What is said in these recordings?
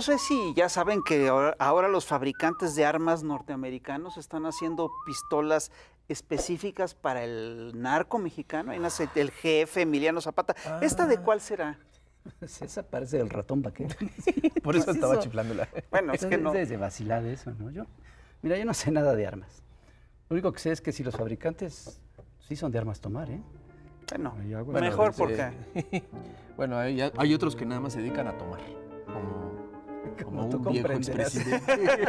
no sé si ya saben que ahora, los fabricantes de armas norteamericanos están haciendo pistolas específicas para el narco mexicano. Ahí nace el jefe Emiliano Zapata. ¿Esta de ah. cuál será? Esa parece el ratón vaquero. Por eso pues estaba chiflándola. Bueno, es que no. de vacilar eso, ¿no? Yo, mira, yo no sé nada de armas. Lo único que sé es que si los fabricantes sí son de armas tomar, ¿eh? Bueno, mejor porque. bueno, hay, hay, otros que nada más se dedican a tomar. Como Como, un viejo expresidente.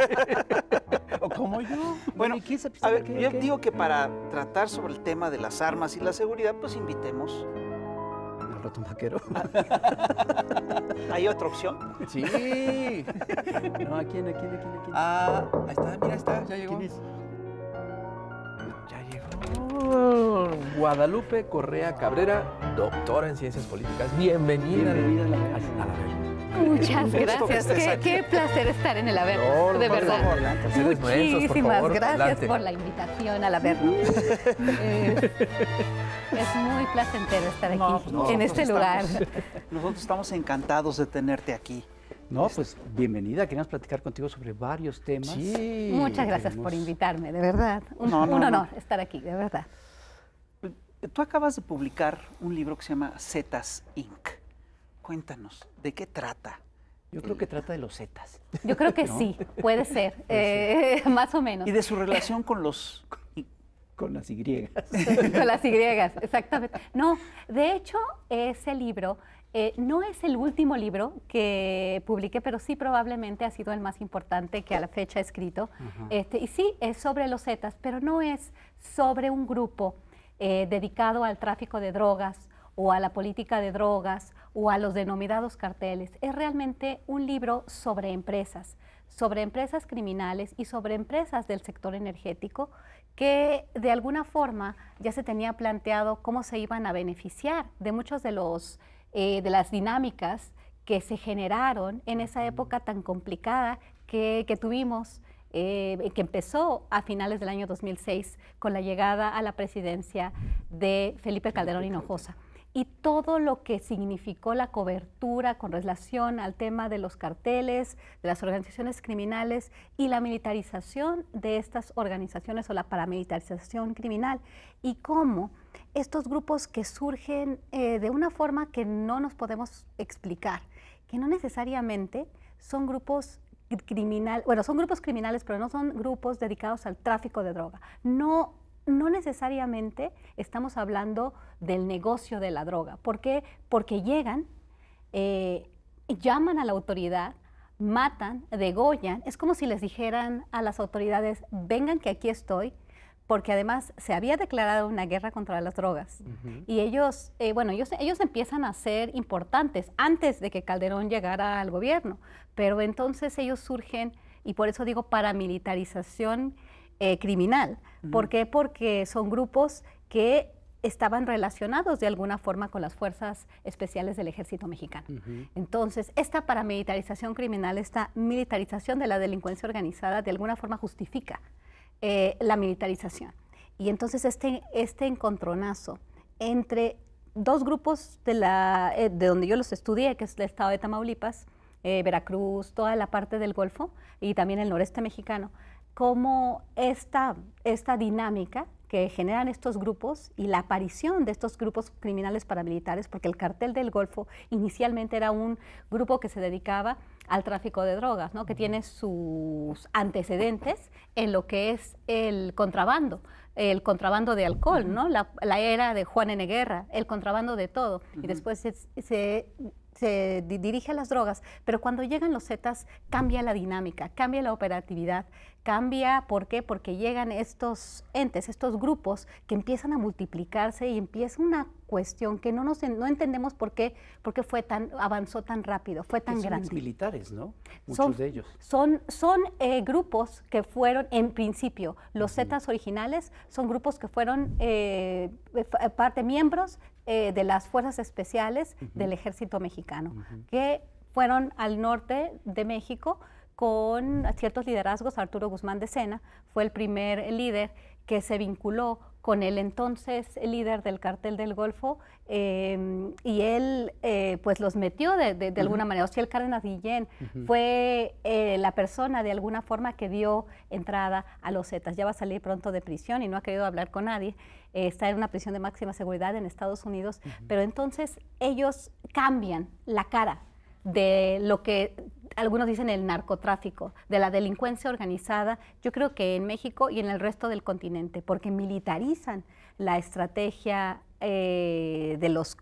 o como yo. Bueno, yo digo que para tratar sobre el tema de las armas y la seguridad, pues invitemos rato maquero. ¿Hay otra opción? Sí. No, ¿a quién, a quién, a quién, Ah, ahí está, mira, ahí está, ya llegó. Ya llegó. Guadalupe Correa Cabrera, doctora en Ciencias Políticas. Bienvenida, a la, a Muchas gracias. Qué, placer estar en el Averno, de verdad. Muchísimas gracias por la invitación al Averno. es, muy placentero estar aquí, pues en este lugar. nosotros estamos encantados de tenerte aquí. No, pues bienvenida. Queríamos platicar contigo sobre varios temas. Muchas gracias por invitarme, de verdad. Un, honor estar aquí, de verdad. Tú acabas de publicar un libro que se llama Zetas Inc. Cuéntanos, ¿de qué trata? Yo creo que eh, trata de los Zetas. Yo creo que sí, puede pues ser, eh, más o menos. Y de su relación con los... Con las Y. con las Y, exactamente. No, de hecho, ese libro eh, no es el último libro que publiqué, pero sí probablemente ha sido el más importante que a la fecha he escrito. este, y sí, es sobre los Zetas, pero no es sobre un grupo dedicado al tráfico de drogas o a la política de drogas o a los denominados carteles. Es realmente un libro sobre empresas, sobre empresas criminales y sobre empresas del sector energético que de alguna forma ya se tenía planteado cómo se iban a beneficiar de muchas de eh, de las dinámicas que se generaron en esa época tan complicada que, tuvimos, eh, que empezó a finales del año 2006 con la llegada a la presidencia de Felipe Calderón Hinojosa y todo lo que significó la cobertura con relación al tema de los carteles, de las organizaciones criminales y la militarización de estas organizaciones o la paramilitarización criminal y cómo estos grupos que surgen eh, de una forma que no nos podemos explicar, que no necesariamente son grupos criminales, bueno, son grupos criminales, pero no son grupos dedicados al tráfico de droga. No no necesariamente estamos hablando del negocio de la droga. ¿Por qué? Porque llegan, eh, llaman a la autoridad, matan, degollan. Es como si les dijeran a las autoridades, vengan que aquí estoy, porque además se había declarado una guerra contra las drogas. Y ellos, eh, bueno, ellos empiezan a ser importantes antes de que Calderón llegara al gobierno, pero entonces ellos surgen, y por eso digo paramilitarización eh, criminal. porque ¿Por qué? Porque son grupos que estaban relacionados de alguna forma con las fuerzas especiales del ejército mexicano. Entonces, esta paramilitarización criminal, esta militarización de la delincuencia organizada, de alguna forma justifica eh, la militarización. Y entonces este, este encontronazo entre dos grupos de, la, eh, de donde yo los estudié, que es el estado de Tamaulipas, Veracruz, toda la parte del Golfo y también el noreste mexicano, cómo esta, esta dinámica que generan estos grupos y la aparición de estos grupos criminales paramilitares, porque el cartel del Golfo inicialmente era un grupo que se dedicaba al tráfico de drogas, que tiene sus antecedentes en lo que es el contrabando, el contrabando de alcohol, ¿no? la, era de Juan N. Guerra, el contrabando de todo. Y después se, se se dirige a las drogas, pero cuando llegan los Zetas cambia la dinámica, cambia la operatividad, cambia, ¿por qué? Porque llegan estos entes, estos grupos que empiezan a multiplicarse y empieza una cuestión que no nos no entendemos por qué porque fue tan avanzó tan rápido fue tan grande. son militares no muchos son, de ellos son son eh, grupos que fueron en principio los zetas originales son grupos que fueron eh, eh, parte miembros eh, de las Fuerzas Especiales del Ejército Mexicano, que fueron al norte de México con ciertos liderazgos. Arturo Guzmán de Sena fue el primer líder que se vinculó con el entonces líder del cartel del Golfo em, y él eh, pues los metió de, de, alguna manera. ¿O Cárdenas Guillén fue eh, la persona de alguna forma que dio entrada a los Zetas. Ya va a salir pronto de prisión y no ha querido hablar con nadie. Eh, está en una prisión de máxima seguridad en Estados Unidos, pero entonces ellos cambian la cara de lo que algunos dicen el narcotráfico, de la delincuencia organizada, yo creo que en México y en el resto del continente, porque militarizan la estrategia eh, de, los,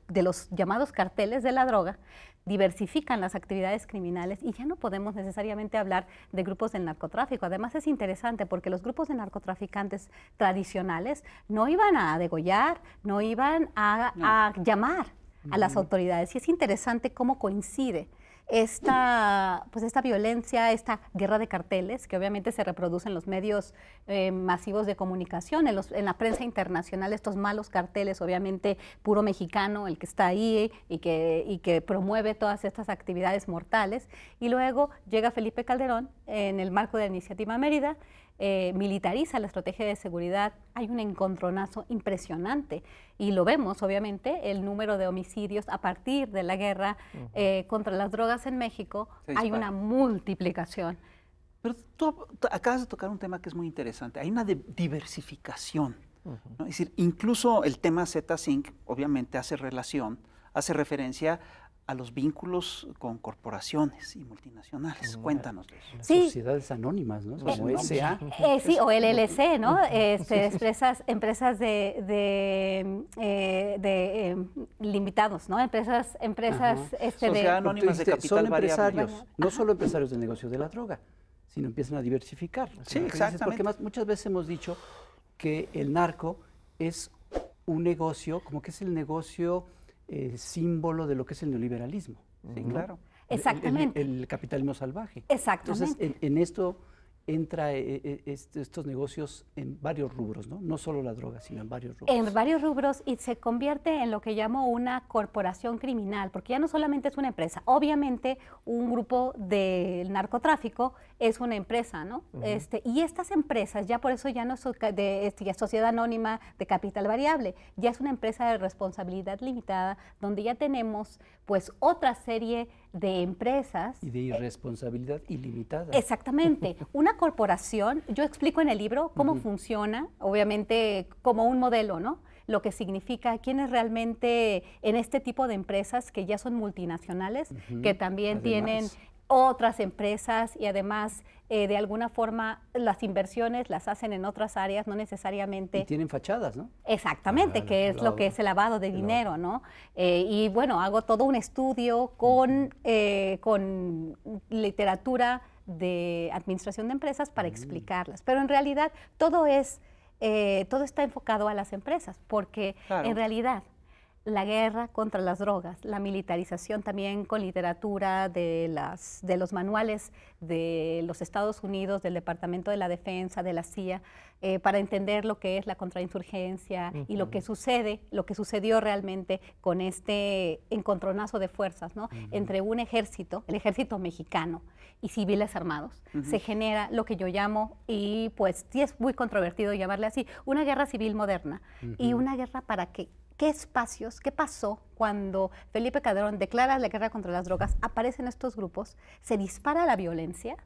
llamados carteles de la droga, diversifican las actividades criminales y ya no podemos necesariamente hablar de grupos del narcotráfico. Además es interesante porque los grupos de narcotraficantes tradicionales no iban a degollar, no iban a, a llamar a las autoridades. Y es interesante cómo coincide esta, pues esta violencia, esta guerra de carteles, que obviamente se reproduce en los medios eh, masivos de comunicación, en, los, en, la prensa internacional, estos malos carteles, obviamente puro mexicano, el que está ahí y que, y que promueve todas estas actividades mortales. Y luego llega Felipe Calderón en el marco de la iniciativa Mérida eh, militariza la estrategia de seguridad, hay un encontronazo impresionante. Y lo vemos, obviamente, el número de homicidios a partir de la guerra eh, contra las drogas en México, hay una multiplicación. Pero tú acabas de tocar un tema que es muy interesante. Hay una diversificación. Es decir, incluso el tema Z-Sync obviamente hace relación, hace referencia a los vínculos con corporaciones y multinacionales. Cuéntanos. Las sociedades anónimas, ¿no? Como eh, SA. Eh, sí, o LLC, ¿no? Este, empresas, empresas de, de, limitados, eh, em, ¿no? Empresas, empresas este, de... anónimas de capital Son empresarios, no solo empresarios del negocio de la droga, sino empiezan a diversificar. Sí, exactamente. Porque muchas veces hemos dicho que el narco es un negocio, como que es el negocio símbolo de lo que es el neoliberalismo. claro. Exactamente. El, capitalismo salvaje. Exactamente. Entonces, en, esto entra eh, eh, este, estos negocios en varios rubros, ¿no? No solo la droga, sino en varios rubros. En varios rubros y se convierte en lo que llamo una corporación criminal, porque ya no solamente es una empresa, obviamente un grupo del narcotráfico es una empresa, ¿no? este, y estas empresas, ya por eso ya no es de, este, sociedad anónima de capital variable, ya es una empresa de responsabilidad limitada, donde ya tenemos pues otra serie de empresas. Y de irresponsabilidad ilimitada. Exactamente. Una corporación, yo explico en el libro cómo funciona, obviamente como un modelo, ¿no? lo que significa quiénes realmente en este tipo de empresas que ya son multinacionales, que también tienen otras empresas y además eh, de alguna forma las inversiones las hacen en otras áreas, no necesariamente. Y tienen fachadas, ¿no? Exactamente, ah, que es lo que es el lavado de dinero, ¿no? Eh, y bueno, hago todo un estudio con, eh, con literatura de administración de empresas para mm. explicarlas. Pero en realidad todo es, todo está enfocado a las empresas, porque en realidad la guerra contra las drogas, la militarización también con literatura de, las, de los manuales de los Estados Unidos, del Departamento de la Defensa, de la CIA, eh, para entender lo que es la contrainsurgencia y lo que sucede, lo que sucedió realmente con este encontronazo de fuerzas, ¿no? Entre un ejército, el ejército mexicano y civiles armados. Se genera lo que yo llamo, y pues sí es muy controvertido llamarle así, una guerra civil moderna y una guerra para que qué espacios, qué pasó cuando Felipe Calderón declara la guerra contra las drogas, aparecen estos grupos, se dispara la violencia,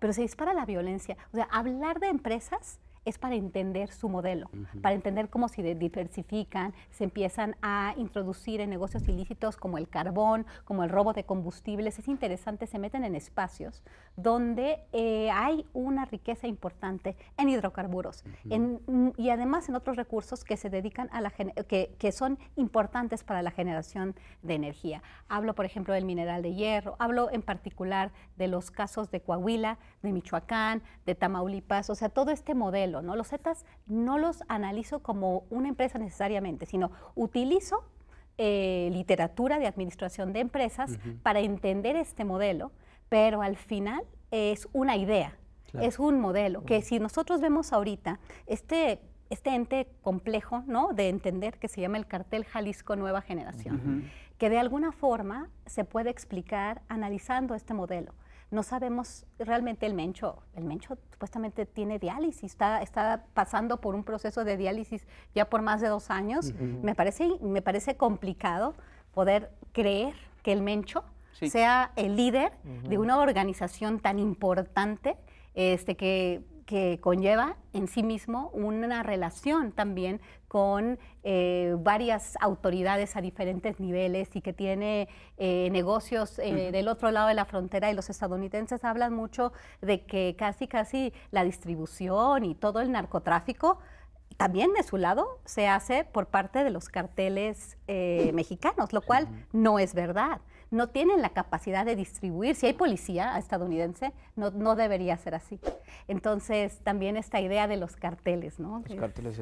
pero se dispara la violencia. O sea, hablar de empresas es para entender su modelo, para entender cómo se diversifican, se empiezan a introducir en negocios ilícitos como el carbón, como el robo de combustibles. Es interesante, se meten en espacios donde eh, hay una riqueza importante en hidrocarburos en, mm, y además en otros recursos que se dedican a la que, que son importantes para la generación de energía. Hablo, por ejemplo, del mineral de hierro, hablo en particular de los casos de Coahuila, de Michoacán, de Tamaulipas, o sea, todo este modelo ¿no? Los Zetas no los analizo como una empresa necesariamente, sino utilizo eh, literatura de administración de empresas para entender este modelo, pero al final es una idea, es un modelo, que si nosotros vemos ahorita, este este ente complejo ¿no? de entender que se llama el cartel Jalisco Nueva Generación, que de alguna forma se puede explicar analizando este modelo no sabemos realmente el mencho. El mencho supuestamente tiene diálisis, está, está pasando por un proceso de diálisis ya por más de dos años. me, parece, me parece complicado poder creer que el mencho sea el líder de una organización tan importante este, que que conlleva en sí mismo una relación también con eh, varias autoridades a diferentes niveles y que tiene eh, negocios eh, del otro lado de la frontera y los estadounidenses hablan mucho de que casi casi la distribución y todo el narcotráfico también de su lado se hace por parte de los carteles mexicanos, lo cual no es verdad no tienen la capacidad de distribuir. Si hay policía estadounidense, no, debería ser así. Entonces, también esta idea de los carteles, ¿no? Los carteles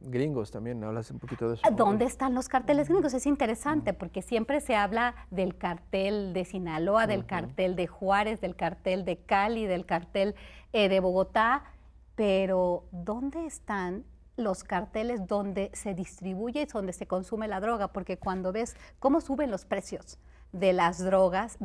gringos también, hablas un poquito de eso. ¿Dónde están los carteles gringos? Es interesante porque siempre se habla del cartel de Sinaloa, del cartel de Juárez, del cartel de Cali, del cartel eh, de Bogotá, pero ¿dónde están los carteles donde se distribuye y donde se consume la droga, porque cuando ves cómo suben los precios, de las drogas,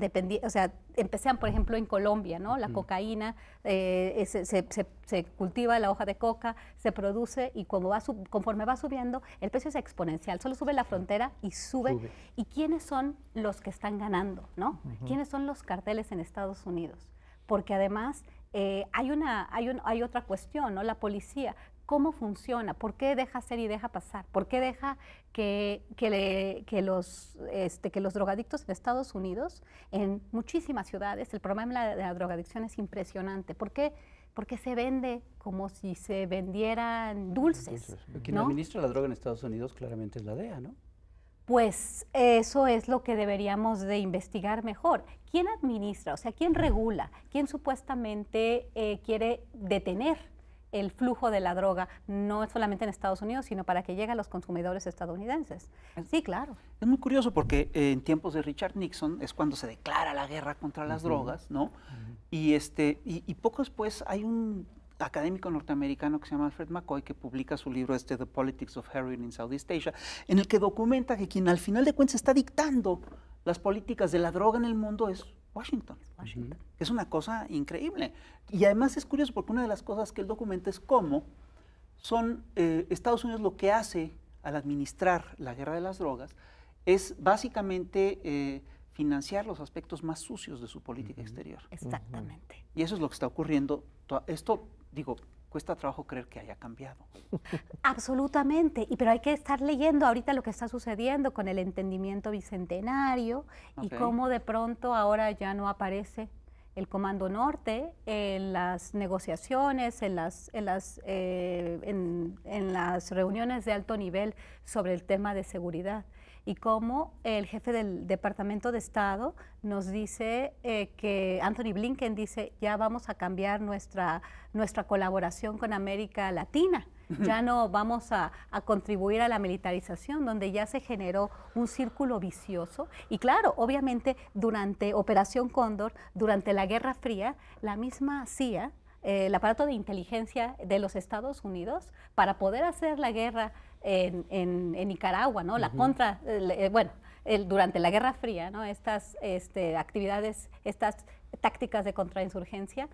o sea, empezaban, por ejemplo, en Colombia, ¿no? La cocaína, eh, se, cultiva la hoja de coca, se produce y va conforme va subiendo, el precio es exponencial, solo sube la frontera y sube. ¿Y quiénes son los que están ganando, ¿no? ¿Quiénes son los carteles en Estados Unidos? Porque además eh, hay, una, hay, hay otra cuestión, ¿no? La policía, cómo funciona, por qué deja ser y deja pasar, por qué deja que, los, este, que los drogadictos en Estados Unidos, en muchísimas ciudades, el problema de la, drogadicción es impresionante. ¿Por qué? porque se vende como si se vendieran dulces. Quien administra la droga en Estados Unidos claramente es la DEA, ¿no? Pues eso es lo que deberíamos de investigar mejor. ¿Quién administra? O sea, ¿quién regula? ¿Quién supuestamente eh, quiere detener el flujo de la droga, no solamente en Estados Unidos, sino para que llegue a los consumidores estadounidenses. Sí, claro. Es muy curioso porque eh, en tiempos de Richard Nixon es cuando se declara la guerra contra las drogas, ¿no? y, este, y, poco después hay un académico norteamericano que se llama Alfred McCoy, que publica su libro este, The Politics of Heroin in Southeast Asia, en el que documenta que quien al final de cuentas está dictando las políticas de la droga en el mundo es Washington. Washington. Es una cosa increíble. Y además es curioso porque una de las cosas que él documenta es cómo son eh, Estados Unidos lo que hace al administrar la guerra de las drogas es básicamente eh, financiar los aspectos más sucios de su política exterior. Exactamente. Y eso es lo que está ocurriendo. Esto, digo, cuesta trabajo creer que haya cambiado. Absolutamente, y pero hay que estar leyendo ahorita lo que está sucediendo con el entendimiento bicentenario y cómo de pronto ahora ya no aparece el Comando Norte en las negociaciones, en las, en las eh, reuniones de alto nivel sobre el tema de seguridad y como el jefe del Departamento de Estado nos dice eh, que Anthony Blinken dice ya vamos a cambiar nuestra, nuestra colaboración con América Latina. Ya no vamos a, contribuir a la militarización, donde ya se generó un círculo vicioso. Y claro, obviamente, durante Operación Cóndor, durante la Guerra Fría, la misma CIA, eh, el aparato de inteligencia de los Estados Unidos, para poder hacer la guerra en, en, Nicaragua, ¿no? La contra, eh, bueno, el, durante la Guerra Fría, ¿no? Estas este, actividades, estas tácticas de contrainsurgencia,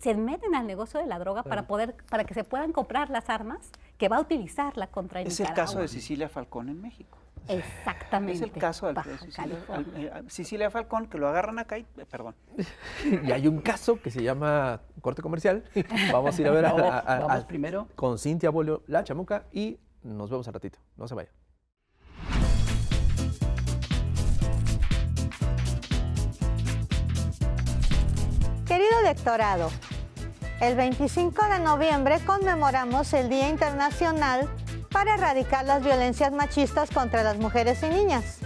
se meten al negocio de la droga para poder, para que se puedan comprar las armas que va a utilizar la contra Es el caso de Cecilia Falcón en México. Exactamente. Es el caso de Sicilia, Sicilia, Falcón, que lo agarran acá y, eh, perdón. Y hay un caso que se llama corte comercial. Vamos a ir a ver al primero. con Cintia Bolio, la chamuca, y nos vemos al ratito. No se vaya. Querido doctorado, el 25 de noviembre conmemoramos el Día Internacional para erradicar las violencias machistas contra las mujeres y niñas,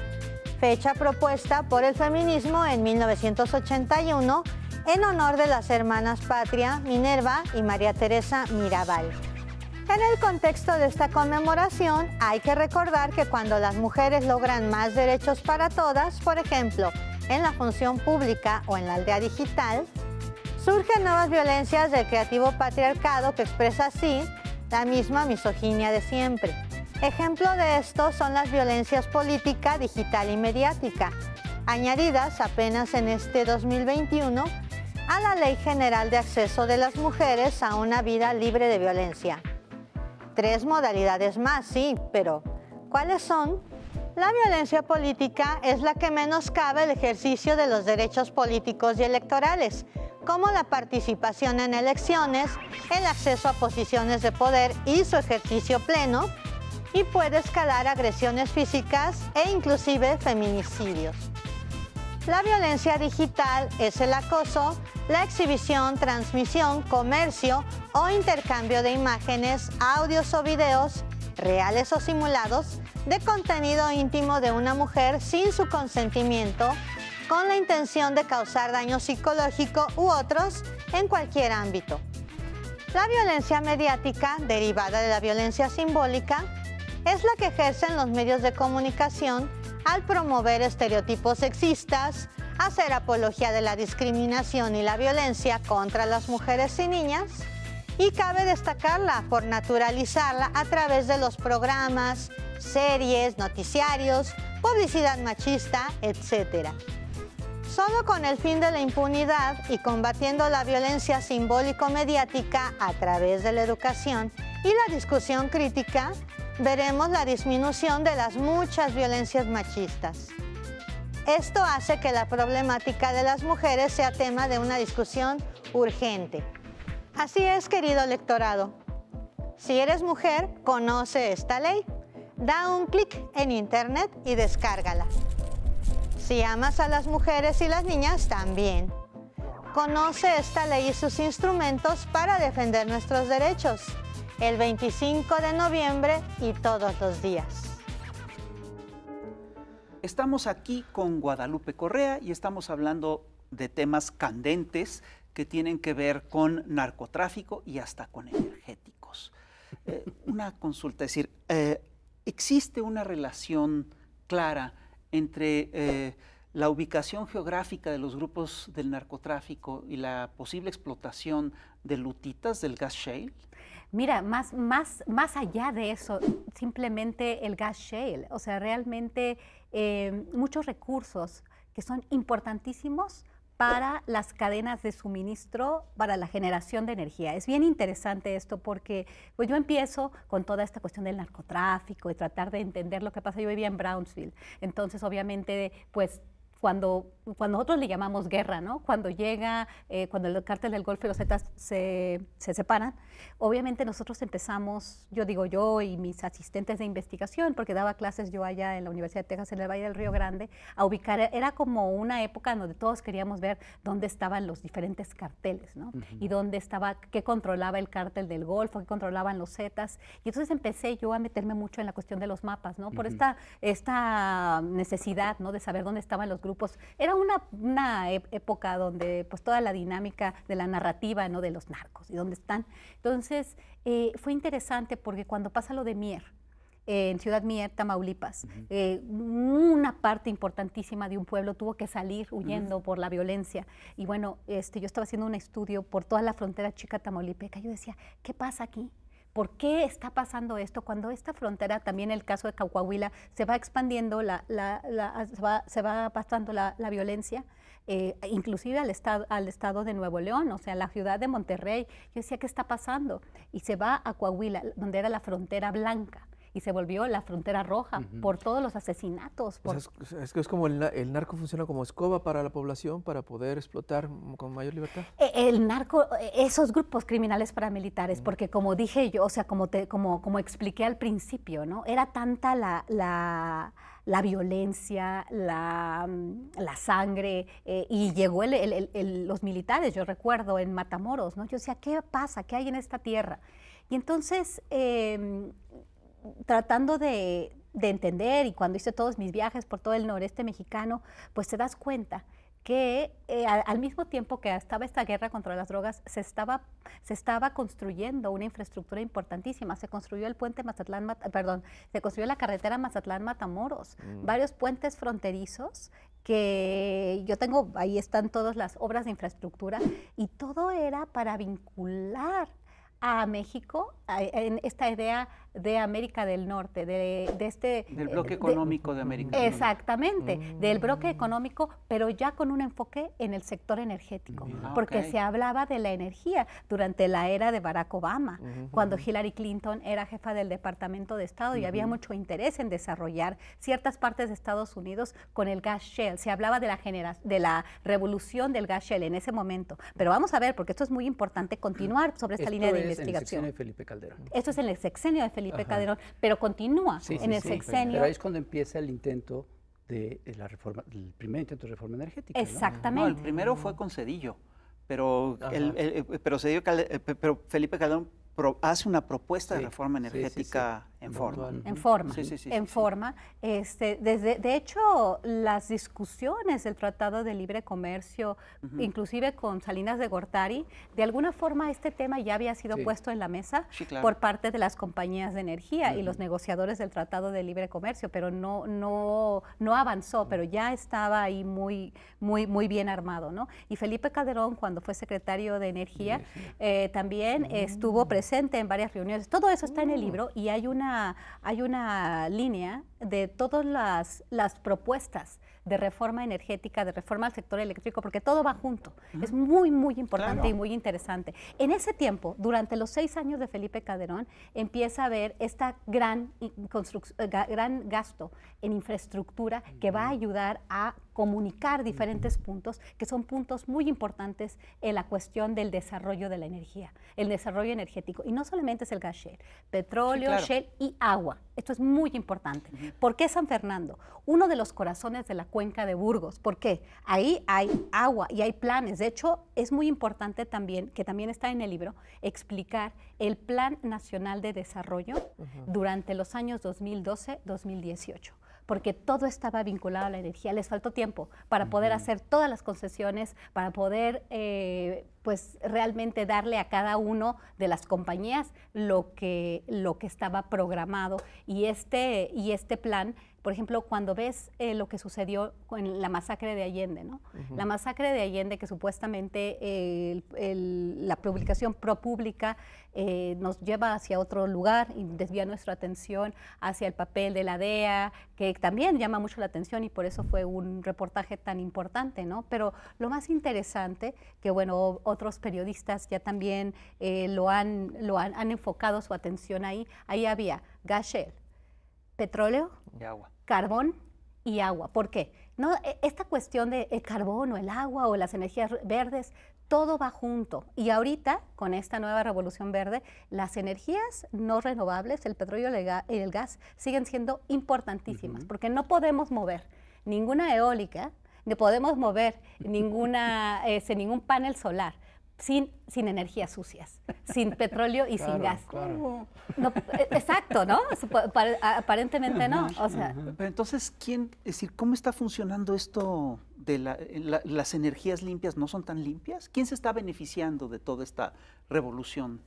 fecha propuesta por el feminismo en 1981 en honor de las hermanas Patria, Minerva y María Teresa Mirabal. En el contexto de esta conmemoración, hay que recordar que cuando las mujeres logran más derechos para todas, por ejemplo, en la función pública o en la aldea digital, surgen nuevas violencias del creativo patriarcado que expresa así la misma misoginia de siempre. Ejemplo de esto son las violencias política, digital y mediática, añadidas apenas en este 2021 a la Ley General de Acceso de las Mujeres a una vida libre de violencia. Tres modalidades más, sí, pero ¿cuáles son? La violencia política es la que menos cabe el ejercicio de los derechos políticos y electorales, como la participación en elecciones, el acceso a posiciones de poder y su ejercicio pleno, y puede escalar agresiones físicas e inclusive feminicidios. La violencia digital es el acoso, la exhibición, transmisión, comercio o intercambio de imágenes, audios o videos, reales o simulados, de contenido íntimo de una mujer sin su consentimiento con la intención de causar daño psicológico u otros en cualquier ámbito. La violencia mediática, derivada de la violencia simbólica, es la que ejercen los medios de comunicación al promover estereotipos sexistas, hacer apología de la discriminación y la violencia contra las mujeres y niñas, y cabe destacarla por naturalizarla a través de los programas, series, noticiarios, publicidad machista, etc. Solo con el fin de la impunidad y combatiendo la violencia simbólico-mediática a través de la educación y la discusión crítica, veremos la disminución de las muchas violencias machistas. Esto hace que la problemática de las mujeres sea tema de una discusión urgente. Así es, querido electorado. Si eres mujer, conoce esta ley. Da un clic en internet y descárgala. Si amas a las mujeres y las niñas, también. Conoce esta ley y sus instrumentos para defender nuestros derechos. El 25 de noviembre y todos los días. Estamos aquí con Guadalupe Correa y estamos hablando de temas candentes que tienen que ver con narcotráfico y hasta con energéticos. Eh, una consulta, es decir, eh, ¿existe una relación clara entre eh, la ubicación geográfica de los grupos del narcotráfico y la posible explotación de lutitas del gas shale? Mira, más, más, más allá de eso, simplemente el gas shale, o sea, realmente eh, muchos recursos que son importantísimos para las cadenas de suministro, para la generación de energía. Es bien interesante esto porque pues yo empiezo con toda esta cuestión del narcotráfico y tratar de entender lo que pasa. Yo vivía en Brownsville, entonces obviamente pues cuando cuando nosotros le llamamos guerra, ¿no? Cuando llega, eh, cuando el cártel del Golfo y los Zetas se, separan, obviamente nosotros empezamos, yo digo yo y mis asistentes de investigación, porque daba clases yo allá en la Universidad de Texas en el Valle del Río Grande, a ubicar, era como una época donde todos queríamos ver dónde estaban los diferentes carteles, ¿no? Y dónde estaba, qué controlaba el cártel del Golfo, qué controlaban los Zetas. Y entonces empecé yo a meterme mucho en la cuestión de los mapas, ¿no? Por esta, esta necesidad, ¿no? De saber dónde estaban los grupos una, época donde pues toda la dinámica de la narrativa, ¿no? De los narcos y dónde están. Entonces, eh, fue interesante porque cuando pasa lo de Mier, en Ciudad Mier, Tamaulipas. Eh, una parte importantísima de un pueblo tuvo que salir huyendo por la violencia. Y bueno, este, yo estaba haciendo un estudio por toda la frontera chica tamaulipeca. Yo decía, ¿qué pasa aquí? ¿Por qué está pasando esto cuando esta frontera, también el caso de Coahuila, se va expandiendo, se, va, pasando la, violencia? Eh, inclusive al estado, al estado de Nuevo León, o sea, la ciudad de Monterrey. Yo decía, ¿qué está pasando? Y se va a Coahuila, donde era la frontera blanca y se volvió la frontera roja por todos los asesinatos. es, que es como el, narco funciona como escoba para la población para poder explotar con mayor libertad. Eh, el narco, eh, esos grupos criminales paramilitares, porque como dije yo, o sea, como, como, como expliqué al principio, ¿no? Era tanta la, violencia, la, mm, sangre, eh, y llegó el, los militares, yo recuerdo, en Matamoros, ¿no? Yo decía, ¿qué pasa? ¿Qué hay en esta tierra? Y entonces eh, tratando de, entender y cuando hice todos mis viajes por todo el noreste mexicano, pues te das cuenta que eh, al, mismo tiempo que estaba esta guerra contra las drogas, se estaba, se estaba construyendo una infraestructura importantísima. Se construyó el puente Mazatlán, perdón, se construyó la carretera Mazatlán-Matamoros, mm. varios puentes fronterizos que yo tengo, ahí están todas las obras de infraestructura, y todo era para vincular a México, en esta idea de América del Norte, de, este... Del eh, bloque económico de, América del Exactamente, mm. del bloque económico, pero ya con un enfoque en el sector energético, ah, porque se hablaba de la energía durante la era de Barack Obama, cuando Hillary Clinton era jefa del Departamento de Estado y había mucho interés en desarrollar ciertas partes de Estados Unidos con el gas shell. Se hablaba de la, de la revolución del gas shell en ese momento, pero vamos a ver, porque esto es muy importante continuar sobre esta línea de investigación. el sexenio de Felipe Calderón. Esto es en el sexenio de Felipe Calderón, pero continúa en el sexenio. Pero ahí es cuando empieza el intento de eh, la reforma, el primer intento de reforma energética. Exactamente. ¿no? el primero fue con Cedillo, pero, el, eh, eh, pero, Cedillo pero Felipe Calderón hace una propuesta de reforma energética en forma. En forma. en forma. Este, desde, de hecho, las discusiones del Tratado de Libre Comercio, inclusive con Salinas de Gortari, de alguna forma este tema ya había sido puesto en la mesa por parte de las compañías de energía y los negociadores del Tratado de Libre Comercio, pero no, no, no avanzó, pero ya estaba ahí muy, muy, muy bien armado, ¿no? Y Felipe Calderón, cuando fue secretario de Energía, eh, también mm. estuvo presente en varias reuniones. Todo eso está en el mm. libro y hay una hay una línea de todas las propuestas de reforma energética, de reforma al sector eléctrico, porque todo va junto. Es muy, muy importante y muy interesante. En ese tiempo, durante los seis años de Felipe Calderón, empieza a haber este gran, eh, gran gasto en infraestructura que va a ayudar a comunicar diferentes puntos, que son puntos muy importantes en la cuestión del desarrollo de la energía, el desarrollo energético. Y no solamente es el gas shale, petróleo, shale y agua. Esto es muy importante. ¿Por qué San Fernando? Uno de los corazones de la cuenca de Burgos. porque Ahí hay agua y hay planes. De hecho, es muy importante también, que también está en el libro, explicar el Plan Nacional de Desarrollo durante los años 2012-2018 porque todo estaba vinculado a la energía. Les faltó tiempo para poder hacer todas las concesiones, para poder eh, pues realmente darle a cada uno de las compañías lo que, lo que estaba programado. Y este, y este plan por ejemplo, cuando ves eh, lo que sucedió con la masacre de Allende, ¿no? La masacre de Allende que supuestamente eh, la publicación propública eh, nos lleva hacia otro lugar y desvía nuestra atención hacia el papel de la DEA, que también llama mucho la atención y por eso fue un reportaje tan importante, ¿no? Pero lo más interesante, que bueno, otros periodistas ya también eh, lo, han, lo han, enfocado su atención ahí, ahí había Gachel, petróleo, y agua. carbón y agua. ¿Por qué? No, e, esta cuestión del el carbón o el agua o las energías verdes, todo va junto. Y ahorita, con esta nueva revolución verde, las energías no renovables, el petróleo y el gas, siguen siendo importantísimas, porque no podemos mover ninguna eólica, no podemos mover ninguna, ese, ningún panel solar sin, sin energías sucias, sin petróleo y sin gas. Oh. Eh, exacto, ¿no? Aparentemente no. Pero entonces, ¿quién, decir, ¿cómo está funcionando esto de las energías limpias? ¿No son tan limpias? ¿Quién se está beneficiando de toda esta revolución?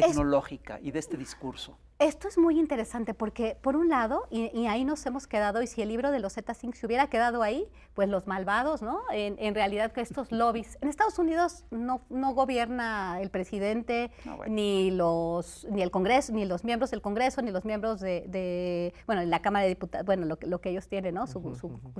tecnológica y de este discurso. Esto es muy interesante porque, por un lado, y, ahí nos hemos quedado, y si el libro de los Z Sync se hubiera quedado ahí, pues los malvados, ¿no? En, realidad que estos lobbies, en Estados Unidos no, no gobierna el presidente, ni los, ni el Congreso, ni los miembros del Congreso, ni los miembros de, bueno, la Cámara de Diputados, bueno, lo, que ellos tienen, ¿no? Su,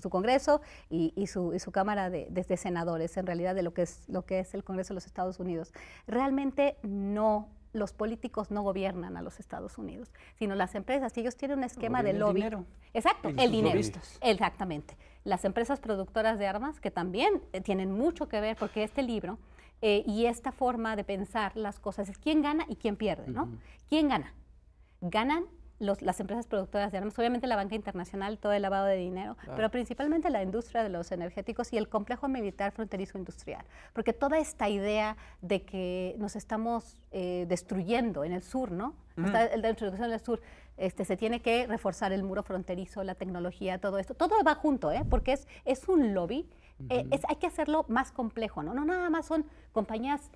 Congreso y, su, Cámara de, Senadores, en realidad de lo que es, lo que es el Congreso de los Estados Unidos. Realmente no los políticos no gobiernan a los Estados Unidos, sino las empresas. Ellos tienen un esquema de lobby. El dinero. Exacto, el, dinero. Exactamente. Las empresas productoras de armas, que también eh, tienen mucho que ver, porque este libro eh, y esta forma de pensar las cosas es quién gana y quién pierde, ¿no? ¿Quién gana? Ganan las empresas productoras de armas, obviamente la banca internacional, todo el lavado de dinero, pero principalmente la industria de los energéticos y el complejo militar fronterizo industrial. Porque toda esta idea de que nos estamos eh, destruyendo en el sur, ¿no? El de la introducción del sur, este, se tiene que reforzar el muro fronterizo, la tecnología, todo esto. Todo va junto, ¿eh? Porque es, es un lobby. Eh, es, hay que hacerlo más complejo, ¿no? No nada más son compañías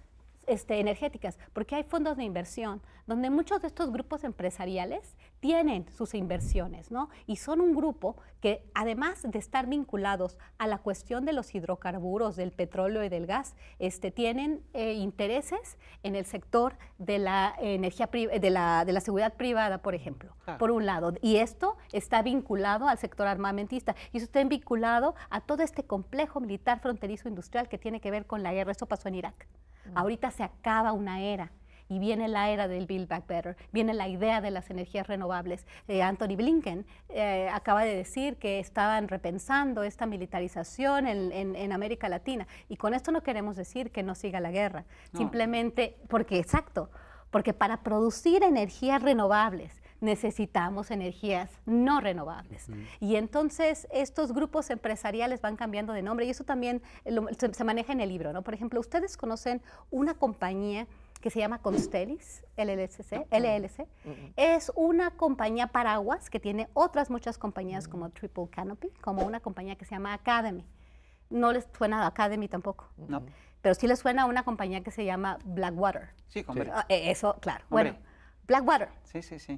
este, energéticas, porque hay fondos de inversión donde muchos de estos grupos empresariales tienen sus inversiones, ¿no? Y son un grupo que además de estar vinculados a la cuestión de los hidrocarburos, del petróleo y del gas, este, tienen eh, intereses en el sector de la energía de la, de la seguridad privada, por ejemplo, ah. por un lado. Y esto está vinculado al sector armamentista y eso está vinculado a todo este complejo militar fronterizo industrial que tiene que ver con la guerra. Eso pasó en Irak. Mm. Ahorita se acaba una era y viene la era del Build Back Better, viene la idea de las energías renovables. Eh, Anthony Blinken eh, acaba de decir que estaban repensando esta militarización en, América Latina y con esto no queremos decir que no siga la guerra, simplemente porque, exacto, porque para producir energías renovables necesitamos energías no renovables. Y entonces estos grupos empresariales van cambiando de nombre y eso también eh, se, maneja en el libro, ¿no? Por ejemplo, ustedes conocen una compañía que se llama Constellis LLC, LLC. Es una compañía paraguas que tiene otras muchas compañías como Triple Canopy, como una compañía que se llama Academy. No les suena a Academy tampoco. No. Pero sí les suena a una compañía que se llama Blackwater. Sí, hombre. Ah, eso, claro. Bueno, Blackwater.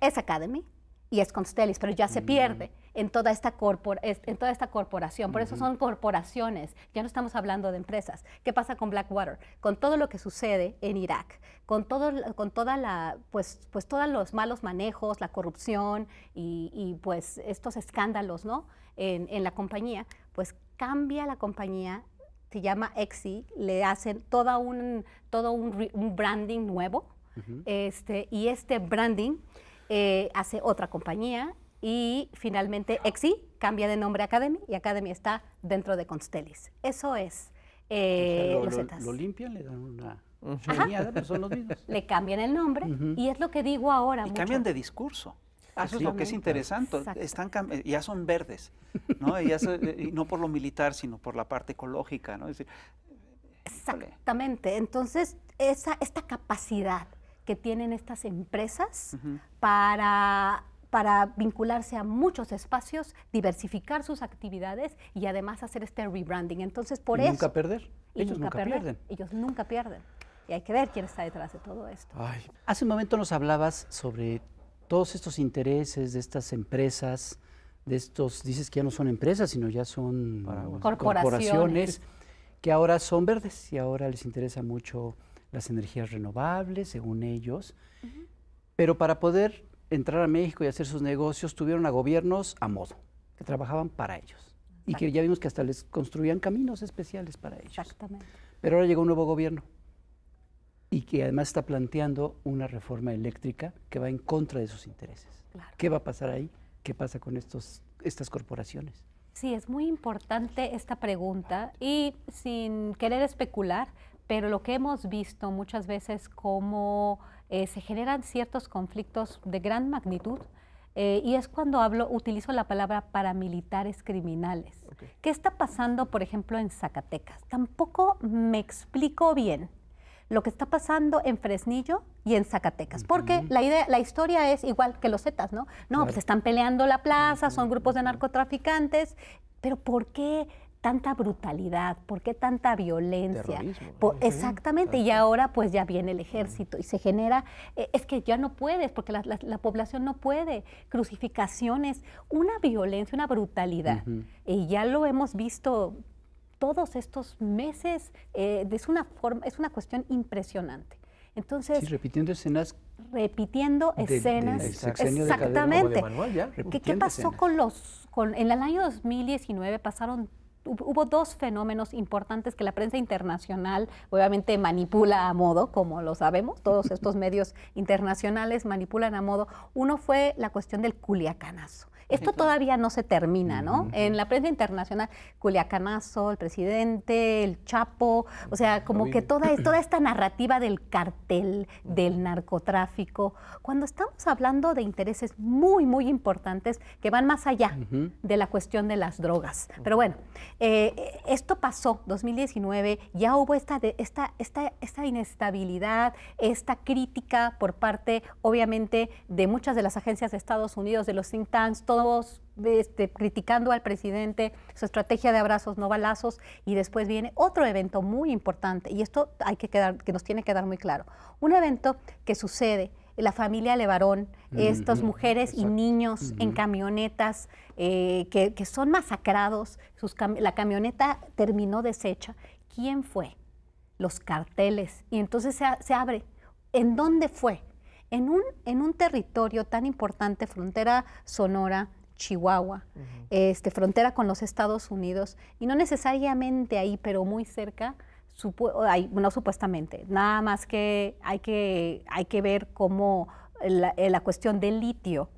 Es Academy y es Constellis, pero ya se mm. pierde en toda esta, corporación. Por eso son corporaciones, ya no estamos hablando de empresas. ¿Qué pasa con Blackwater? Con todo lo que sucede en Irak, con, toda la, pues, pues, todos los malos manejos, la corrupción y, pues estos escándalos, ¿no? En, la compañía, pues cambia la compañía, se llama Exi, le hacen todo un branding nuevo, este, y este branding eh, hace otra compañía y finalmente EXI cambia de nombre a Academy y Academy está dentro de Constellis, Eso es eh, lo, limpian, le dan una... Le cambian el nombre y es lo que digo ahora. Y cambian de discurso. Ah, eso es lo que es interesante. Están eh, ya son verdes, ¿no? no por lo militar, sino por la parte ecológica, ¿no? Es Exactamente. Entonces, esa, esta capacidad que tienen estas empresas para para vincularse a muchos espacios, diversificar sus actividades y además hacer este rebranding. Entonces, por eso... Nunca perder. Ellos nunca, pierden. Ellos nunca pierden. Y hay que ver quién está detrás de todo esto. Hace un momento nos hablabas sobre todos estos intereses de estas empresas, de estos, dices que ya no son empresas, sino ya son corporaciones que ahora son verdes y ahora les interesa mucho las energías renovables, según ellos. Pero para poder entrar a México y hacer sus negocios, tuvieron a gobiernos a modo, que trabajaban para ellos. Y que ya vimos que hasta les construían caminos especiales para ellos. Exactamente. Pero ahora llegó un nuevo gobierno y que además está planteando una reforma eléctrica que va en contra de sus intereses. ¿Qué va a pasar ahí? ¿Qué pasa con estos, estas corporaciones? Sí, es muy importante esta pregunta y sin querer especular, pero lo que hemos visto muchas veces cómo eh, se generan ciertos conflictos de gran magnitud eh, y es cuando hablo, utilizo la palabra paramilitares criminales. ¿Qué está pasando, por ejemplo, en Zacatecas? Tampoco me explico bien lo que está pasando en Fresnillo y en Zacatecas, porque la idea, la historia es igual que los Zetas, ¿no? No, pues están peleando la plaza, son grupos de narcotraficantes, pero ¿por qué tanta brutalidad? ¿Por qué tanta violencia? exactamente, y ahora pues ya viene el ejército y se genera, eh, es que ya no puedes, porque la, población no puede, crucificaciones, una violencia, una brutalidad. Y ya lo hemos visto todos estos meses, eh, es, una forma, es una cuestión impresionante. Entonces, repitiendo escenas. Repitiendo escenas. exactamente. ¿Qué, pasó con los... Con, en el año 2019 pasaron hubo dos fenómenos importantes que la prensa internacional obviamente manipula a modo, como lo sabemos, todos estos medios internacionales manipulan a modo. Uno fue la cuestión del culiacanazo. Esto todavía no se termina, ¿no? En la prensa internacional, Culiacanazo, el presidente, el Chapo, o sea, como que toda, esta narrativa del cartel, del narcotráfico, cuando estamos hablando de intereses muy, muy importantes que van más allá de la cuestión de las drogas. Pero bueno, eh, esto pasó, 2019, ya hubo esta, de, esta, esta, esta inestabilidad, esta crítica por parte, obviamente, de muchas de las agencias de Estados Unidos, de los think tanks, este, criticando al presidente, su estrategia de abrazos no balazos, y después viene otro evento muy importante, y esto hay que quedar, que nos tiene que quedar muy claro. Un evento que sucede la familia Levarón, estas mujeres y niños en camionetas eh, que, son masacrados, la camioneta terminó deshecha. ¿Quién fue? Los carteles. Y entonces se abre. ¿En dónde fue? en un, en un territorio tan importante, frontera sonora, Chihuahua, este, frontera con los Estados Unidos, y no necesariamente ahí, pero muy cerca, hay, no supuestamente, nada más que hay que, hay que ver cómo la eh, cuestión del litio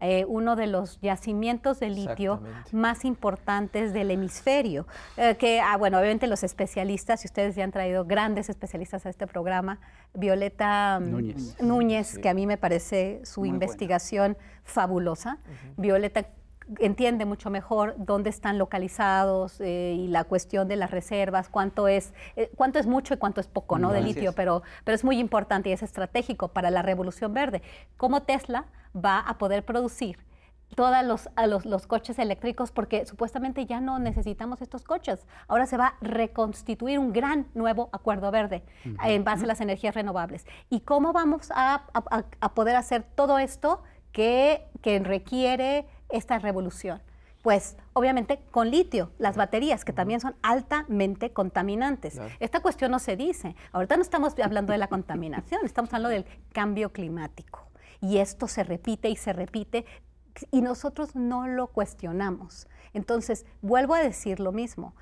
eh, uno de los yacimientos de litio más importantes del hemisferio. Eh, que, ah, bueno, obviamente los especialistas, y ustedes ya han traído grandes especialistas a este programa, Violeta mm, Núñez, que a mí me parece su investigación fabulosa. Violeta entiende mucho mejor dónde están localizados eh, y la cuestión de las reservas, cuánto es, eh, cuánto es mucho y cuánto es poco, ¿no? De litio, pero, pero es muy importante y es estratégico para la revolución verde. ¿Cómo Tesla va a poder producir todos los, coches eléctricos porque supuestamente ya no necesitamos estos coches. Ahora se va a reconstituir un gran nuevo acuerdo verde en base a las energías renovables. ¿Y cómo vamos a, poder hacer todo esto que, que requiere esta revolución? Pues obviamente con litio, las baterías que también son altamente contaminantes. Esta cuestión no se dice. Ahorita no estamos hablando de la contaminación, estamos hablando del cambio climático. Y esto se repite y se repite y nosotros no lo cuestionamos. Entonces, vuelvo a decir lo mismo,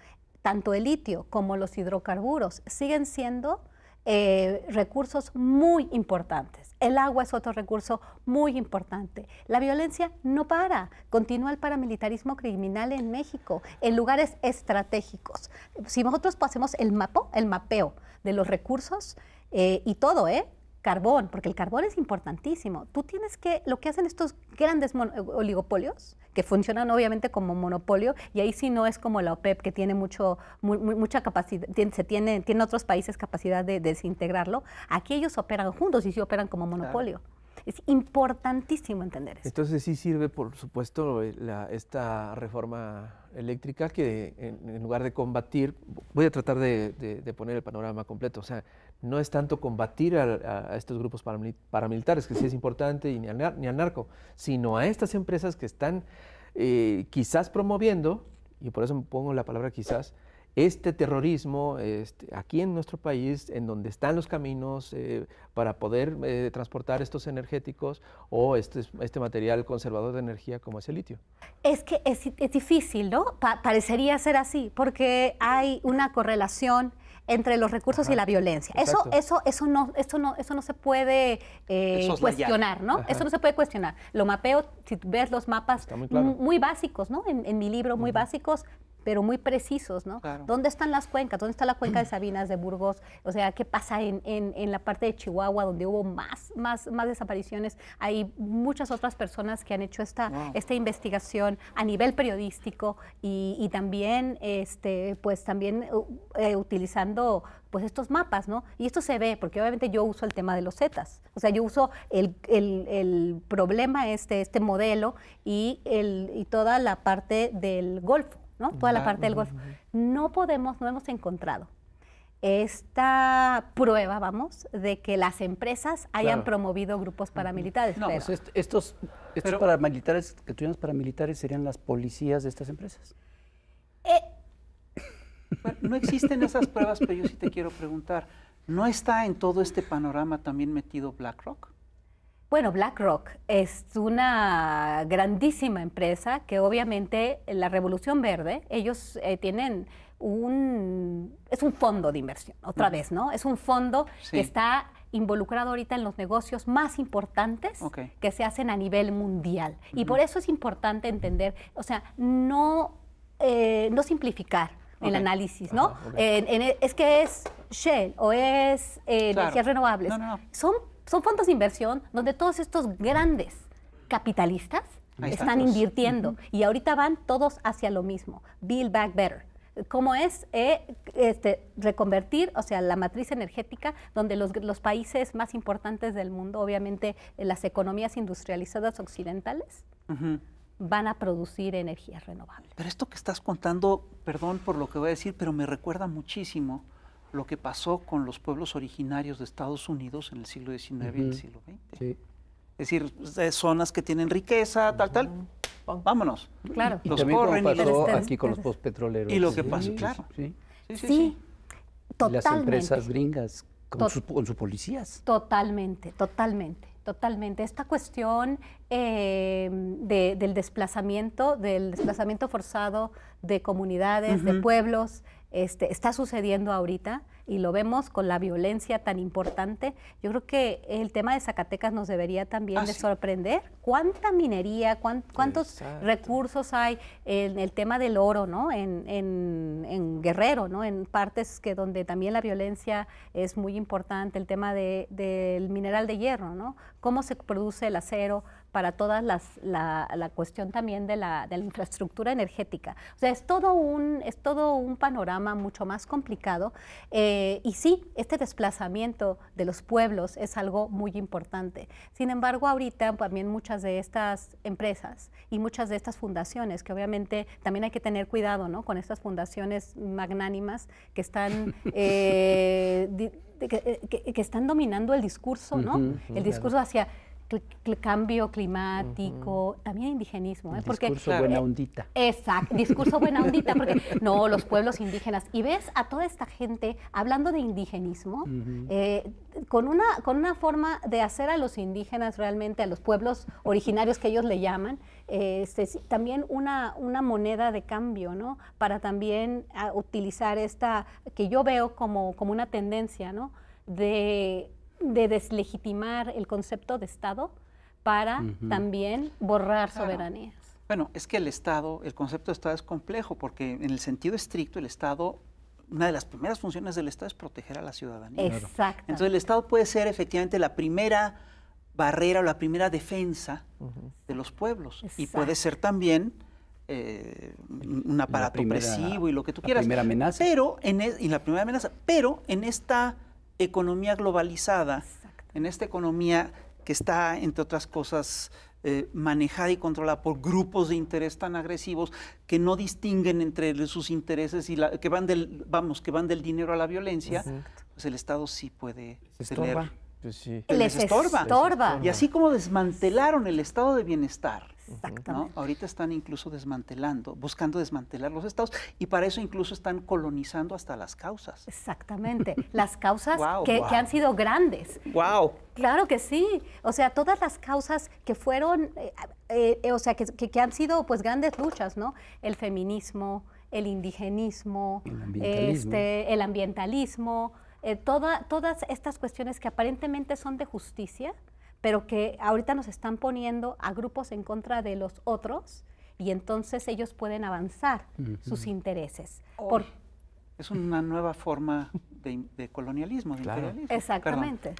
tanto el litio como los hidrocarburos siguen siendo eh, recursos muy importantes. El agua es otro recurso muy importante. La violencia no para, continúa el paramilitarismo criminal en México, en lugares estratégicos. Si nosotros pasemos el mapa, el mapeo de los recursos eh, y todo, ¿eh? carbón, porque el carbón es importantísimo. Tú tienes que, lo que hacen estos grandes oligopolios, que funcionan obviamente como monopolio, y ahí sí no es como la OPEP, que tiene mucho, mucha capacidad, tiene, se tiene, tiene otros países capacidad de, desintegrarlo. Aquí ellos operan juntos y sí operan como monopolio. Es importantísimo entender eso. Entonces sí sirve, por supuesto, eh, la, esta reforma eléctrica que en, lugar de combatir, voy a tratar de, poner el panorama completo, o sea, no es tanto combatir a, estos grupos paramilitares, que sí es importante, y ni al, narco, sino a estas empresas que están eh, quizás promoviendo, y por eso pongo la palabra quizás, este terrorismo este, aquí en nuestro país, en donde están los caminos eh, para poder eh, transportar estos energéticos o este, este, material conservador de energía como es el litio. Es que es, difícil, ¿no? parecería ser así, porque hay una correlación entre los recursos y la violencia. Eso, eso, eso no, eso no, eso no se puede eh, cuestionar, ¿no? Eso no se puede cuestionar. Lo mapeo, si ves los mapas muy, básicos, ¿no? En, mi libro, muy básicos, pero muy precisos, ¿no? ¿Dónde están las cuencas? ¿Dónde está la cuenca de Sabinas, de Burgos? O sea, ¿qué pasa en, la parte de Chihuahua, donde hubo más, más, más desapariciones? Hay muchas otras personas que han hecho esta, esta investigación a nivel periodístico y, también, este, pues, también uh, eh, utilizando pues estos mapas, ¿no? Y esto se ve, porque obviamente yo uso el tema de los zetas, o sea, yo uso el, el problema, este, este modelo y, el, y toda la parte del Golfo. ¿no? Toda la parte del Golfo. No podemos, no hemos encontrado esta prueba, vamos, de que las empresas hayan promovido grupos paramilitares. No, pues estos, paramilitares, que tuvieran paramilitares, serían las policías de estas empresas. Eh. Bueno, no existen esas pruebas, pero yo sí te quiero preguntar, ¿no está en todo este panorama también metido BlackRock? Bueno, BlackRock es una grandísima empresa que obviamente la Revolución Verde, ellos eh, tienen un... es un fondo de inversión, otra mm. vez, ¿no? Es un fondo que está involucrado ahorita en los negocios más importantes que se hacen a nivel mundial. Y por eso es importante entender, o sea, no, eh, no simplificar el análisis, ¿no? es que es Shell o es eh, energías renovables. No, no, no. Son son fondos de inversión donde todos estos grandes capitalistas están invirtiendo y ahorita van todos hacia lo mismo, Build Back Better. ¿Cómo es eh, este, reconvertir, o sea, la matriz energética, donde los, países más importantes del mundo, obviamente eh, las economías industrializadas occidentales, van a producir energías renovables? Pero esto que estás contando, perdón por lo que voy a decir, pero me recuerda muchísimo lo que pasó con los pueblos originarios de Estados Unidos en el siglo XIX y el siglo XX. Es decir, zonas que tienen riqueza, tal, tal, vámonos. Claro. Y, los aquí con los petroleros Y lo que pasó, claro. Sí, sí, Totalmente. las empresas gringas con, sus, policías. Totalmente, totalmente totalmente. Esta cuestión em, del desplazamiento, del desplazamiento forzado de comunidades, de pueblos, este, está sucediendo ahorita y lo vemos con la violencia tan importante. Yo creo que el tema de Zacatecas nos debería también ah, sorprender. ¿Cuánta minería, cuántos recursos hay en el tema del oro, ¿no? En, Guerrero, ¿no? En partes que donde también la violencia es muy importante, el tema de, del mineral de hierro, ¿no? Cómo se produce el acero, para toda la, cuestión también de la, de la, infraestructura energética. O sea, es todo un, es todo un panorama mucho más complicado eh, y sí, este desplazamiento de los pueblos es algo muy importante. Sin embargo, ahorita también muchas de estas empresas y muchas de estas fundaciones, que obviamente también hay que tener cuidado ¿no? con estas fundaciones magnánimas que están... Eh, eh, que, están dominando el discurso, ¿no? el discurso hacia cambio climático, también indigenismo. ¿eh? porque, discurso buena ondita. Exacto, discurso buena ondita, porque no, los pueblos indígenas. Y ves a toda esta gente hablando de indigenismo, eh, con, una, con una forma de hacer a los indígenas realmente, a los pueblos originarios que ellos le llaman, este, también una, una moneda de cambio, ¿no? Para también ah, utilizar esta, que yo veo como, como una tendencia, ¿no? De de deslegitimar el concepto de Estado para también borrar soberanías. Bueno, es que el Estado, el concepto de Estado es complejo porque en el sentido estricto el Estado una de las primeras funciones del Estado es proteger a la ciudadanía. Exacto. Entonces el Estado puede ser efectivamente la primera barrera o la primera defensa de los pueblos y puede ser también eh, un aparato opresivo y lo que tú quieras. La primera amenaza. en e, la primera amenaza, pero en esta economía globalizada, en esta economía que está, entre otras cosas, eh, manejada y controlada por grupos de interés tan agresivos que no distinguen entre sus intereses y la, que van del, vamos, que van del dinero a la violencia, pues el Estado sí puede tener, pues les estorba. Y así como desmantelaron el Estado de Bienestar, ¿no? Ahorita están incluso desmantelando, buscando desmantelar los estados y para eso incluso están colonizando hasta las causas. Exactamente, las causas que, han sido grandes. ¡Wow! Claro que sí, o sea, todas las causas que fueron, eh, eh, o sea, que, han sido pues grandes luchas, ¿no? El feminismo, el indigenismo, el ambientalismo, este, el ambientalismo eh, todas estas cuestiones que aparentemente son de justicia, pero que ahorita nos están poniendo a grupos en contra de los otros y entonces ellos pueden avanzar sus intereses. es una nueva forma de, colonialismo, de Exactamente.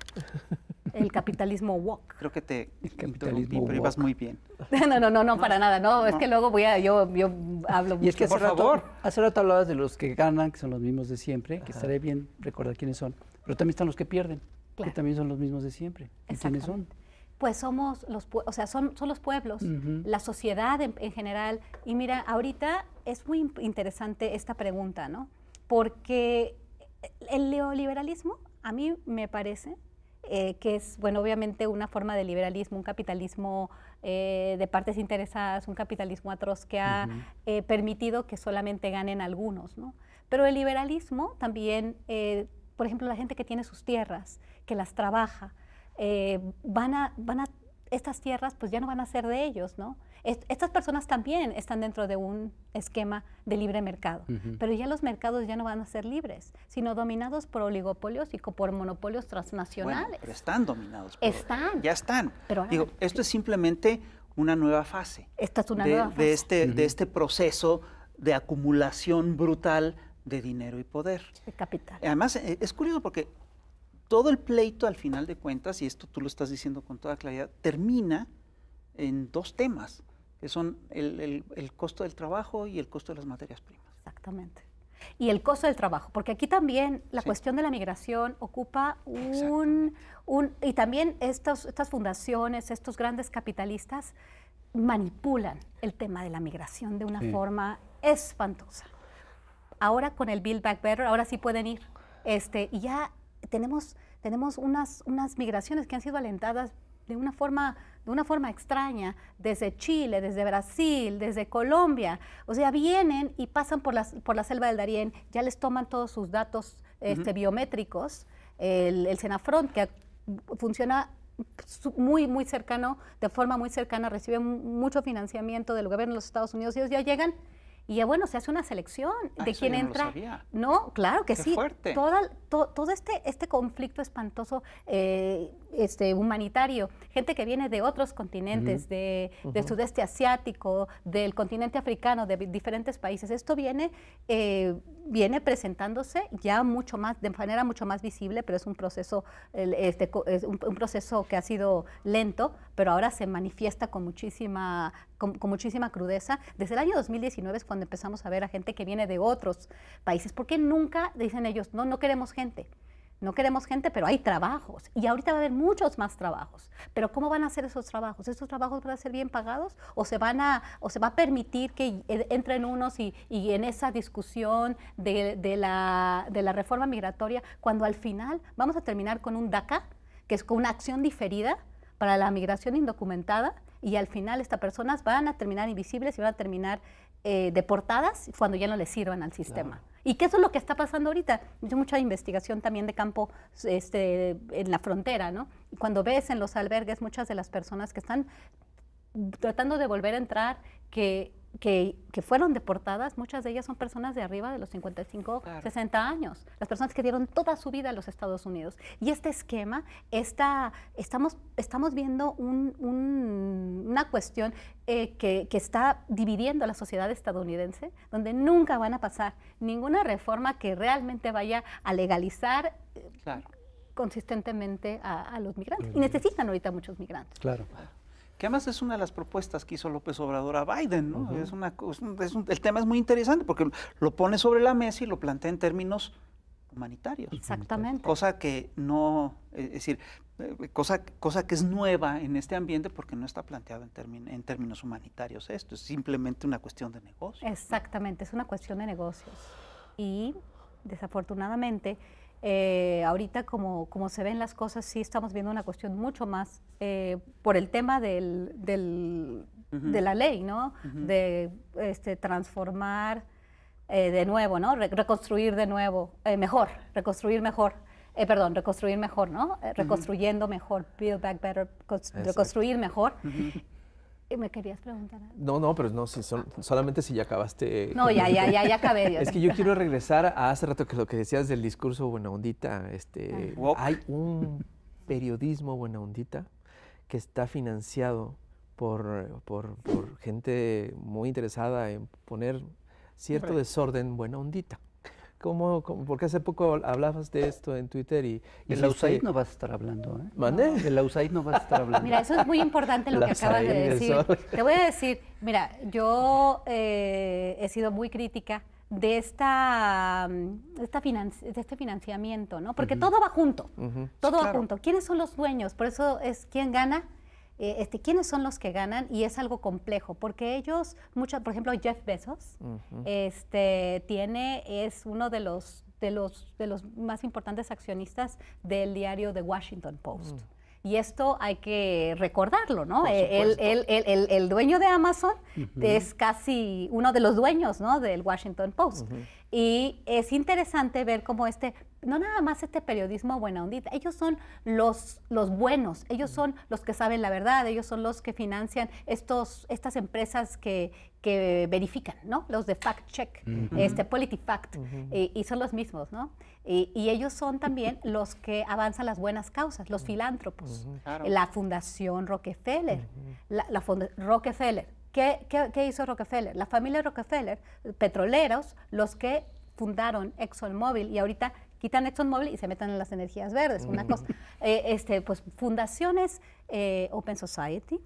El capitalismo woke. Creo que te el capitalismo pero ibas muy bien. no, no, no, no, para nada. No, es que luego voy a, yo, yo hablo mucho. Y es que Por rato, favor. hace rato hablabas de los que ganan, que son los mismos de siempre, que estaré bien recordar quiénes son, pero también están los que pierden que también son los mismos de siempre. ¿Y quiénes son? Pues somos los, o sea, son, los pueblos, la sociedad en, general. Y mira, ahorita es muy interesante esta pregunta, ¿no? Porque el neoliberalismo, a mí me parece eh, que es, bueno, obviamente una forma de liberalismo, un capitalismo eh, de partes interesadas, un capitalismo atroz que ha eh, permitido que solamente ganen algunos, ¿no? Pero el liberalismo también, por ejemplo, la gente que tiene sus tierras, que las trabaja, eh, van, a, van a, estas tierras pues ya no van a ser de ellos, ¿no? estas personas también están dentro de un esquema de libre mercado, pero ya los mercados ya no van a ser libres, sino dominados por oligopolios y por monopolios transnacionales. están dominados. están. Ya están. Pero Digo, esto es simplemente una nueva fase. Esta es una de, nueva fase. este, de este proceso de acumulación brutal de dinero y poder. De capital. Además, eh, es curioso porque todo el pleito, al final de cuentas, y esto tú lo estás diciendo con toda claridad, termina en dos temas, que son el, costo del trabajo y el costo de las materias primas. Exactamente. Y el costo del trabajo, porque aquí también la cuestión de la migración ocupa un... y también estas fundaciones, estos grandes capitalistas manipulan el tema de la migración de una forma espantosa. Ahora con el Build Back Better, ahora sí pueden ir. Este, y ya tenemos, unas, unas migraciones que han sido alentadas de una forma de una forma extraña, desde Chile, desde Brasil, desde Colombia. O sea, vienen y pasan por, las, por la selva del Darién, ya les toman todos sus datos este, biométricos. El, el Senafront, que funciona muy, muy cercano, de forma muy cercana, recibe mucho financiamiento del gobierno de los Estados Unidos. y Ellos ya llegan y eh, bueno, se hace una selección de quien ah, quién entra. No, claro que sí. todo este, este conflicto espantoso eh, este, humanitario, gente que viene de otros continentes, de, del sudeste asiático, del continente africano, de diferentes países. Esto viene, eh, viene presentándose ya mucho más, de manera mucho más visible, pero es un proceso, este, un, proceso que ha sido lento, pero ahora se manifiesta con muchísima, con, muchísima crudeza. Desde el año 2019 es cuando empezamos a ver a gente que viene de otros países, porque nunca dicen ellos, no, no queremos gente. No queremos gente, pero hay trabajos. Y ahorita va a haber muchos más trabajos. Pero ¿cómo van a hacer esos trabajos? ¿Esos trabajos van a ser bien pagados? ¿O se, van a, o se va a permitir que entren unos y, en esa discusión de, la, de la reforma migratoria, cuando al final vamos a terminar con un DACA, que es con una acción diferida para la migración indocumentada? y al final estas personas van a terminar invisibles y van a terminar eh, deportadas cuando ya no le sirvan al sistema. Y qué es lo que está pasando ahorita. mucha investigación también de campo este, en la frontera, ¿no? Cuando ves en los albergues muchas de las personas que están tratando de volver a entrar, que que, fueron deportadas, muchas de ellas son personas de arriba de los 55, 60 años, las personas que dieron toda su vida a los Estados Unidos. Y este esquema, está estamos, estamos viendo una cuestión eh, que, está dividiendo a la sociedad estadounidense, donde nunca van a pasar ninguna reforma que realmente vaya a legalizar. Eh, consistentemente a, los migrantes. Y necesitan ahorita muchos migrantes. Claro que además es una de las propuestas que hizo López Obrador a Biden, ¿no? es una, es un, el tema es muy interesante porque lo pone sobre la mesa y lo plantea en términos humanitarios. Exactamente. Cosa que no, es decir, eh, cosa, cosa que es nueva en este ambiente porque no está planteado en, en términos humanitarios esto, es simplemente una cuestión de negocio. Exactamente, es una cuestión de negocios. Y desafortunadamente eh, ahorita como, como se ven las cosas, sí estamos viendo una cuestión mucho más eh, por el tema de la ley, ¿no? De este, transformar eh, de nuevo, ¿no? reconstruir de nuevo, mejor, reconstruir mejor. perdón, reconstruir mejor, ¿no? Reconstruyendo mejor, build back better, reconstruir mejor me querías preguntar algo? No, no, pero no, ah, pues, solamente si ya acabaste. No, ya, ya, ya, ya acabé. Es que yo quiero regresar a hace rato que lo que decías del discurso buena ondita. Este, Hay un periodismo buena ondita que está financiado por, por, gente muy interesada en poner cierto desorden buena ondita porque hace poco hablabas de esto en Twitter y... el USAID no vas a estar hablando, ¿eh? ¿Mané? la USAID no vas a estar hablando. Mira, eso es muy importante lo que acabas de decir. Te voy a decir, mira, yo eh, he sido muy crítica de esta, mm, esta de este financiamiento, ¿no? Porque todo va junto, todo va junto. ¿Quiénes son los dueños? Por eso es quién gana, eh, este, quiénes son los que ganan y es algo complejo, porque ellos, por ejemplo, Jeff Bezos, este, tiene, es uno de los, de, los, de los más importantes accionistas del diario The Washington Post. Mm. Y esto hay que recordarlo, ¿no? Eh, el, dueño de Amazon es casi uno de los dueños, Del Washington Post. Y es interesante ver cómo este no nada más este periodismo buena ondita, ellos son los, los buenos, ellos mm. son los que saben la verdad, ellos son los que financian estos, estas empresas que, verifican, ¿no? Los de fact check, este y son los mismos, ¿no? y ellos son también los que avanzan las buenas causas, los filántropos, la Fundación Rockefeller, la, Rockefeller. qué, hizo Rockefeller? La familia Rockefeller, petroleros, los que fundaron ExxonMobil y ahorita quitan ExxonMobil y se metan en las energías verdes, una cosa. Eh, este, pues fundaciones eh, Open Society,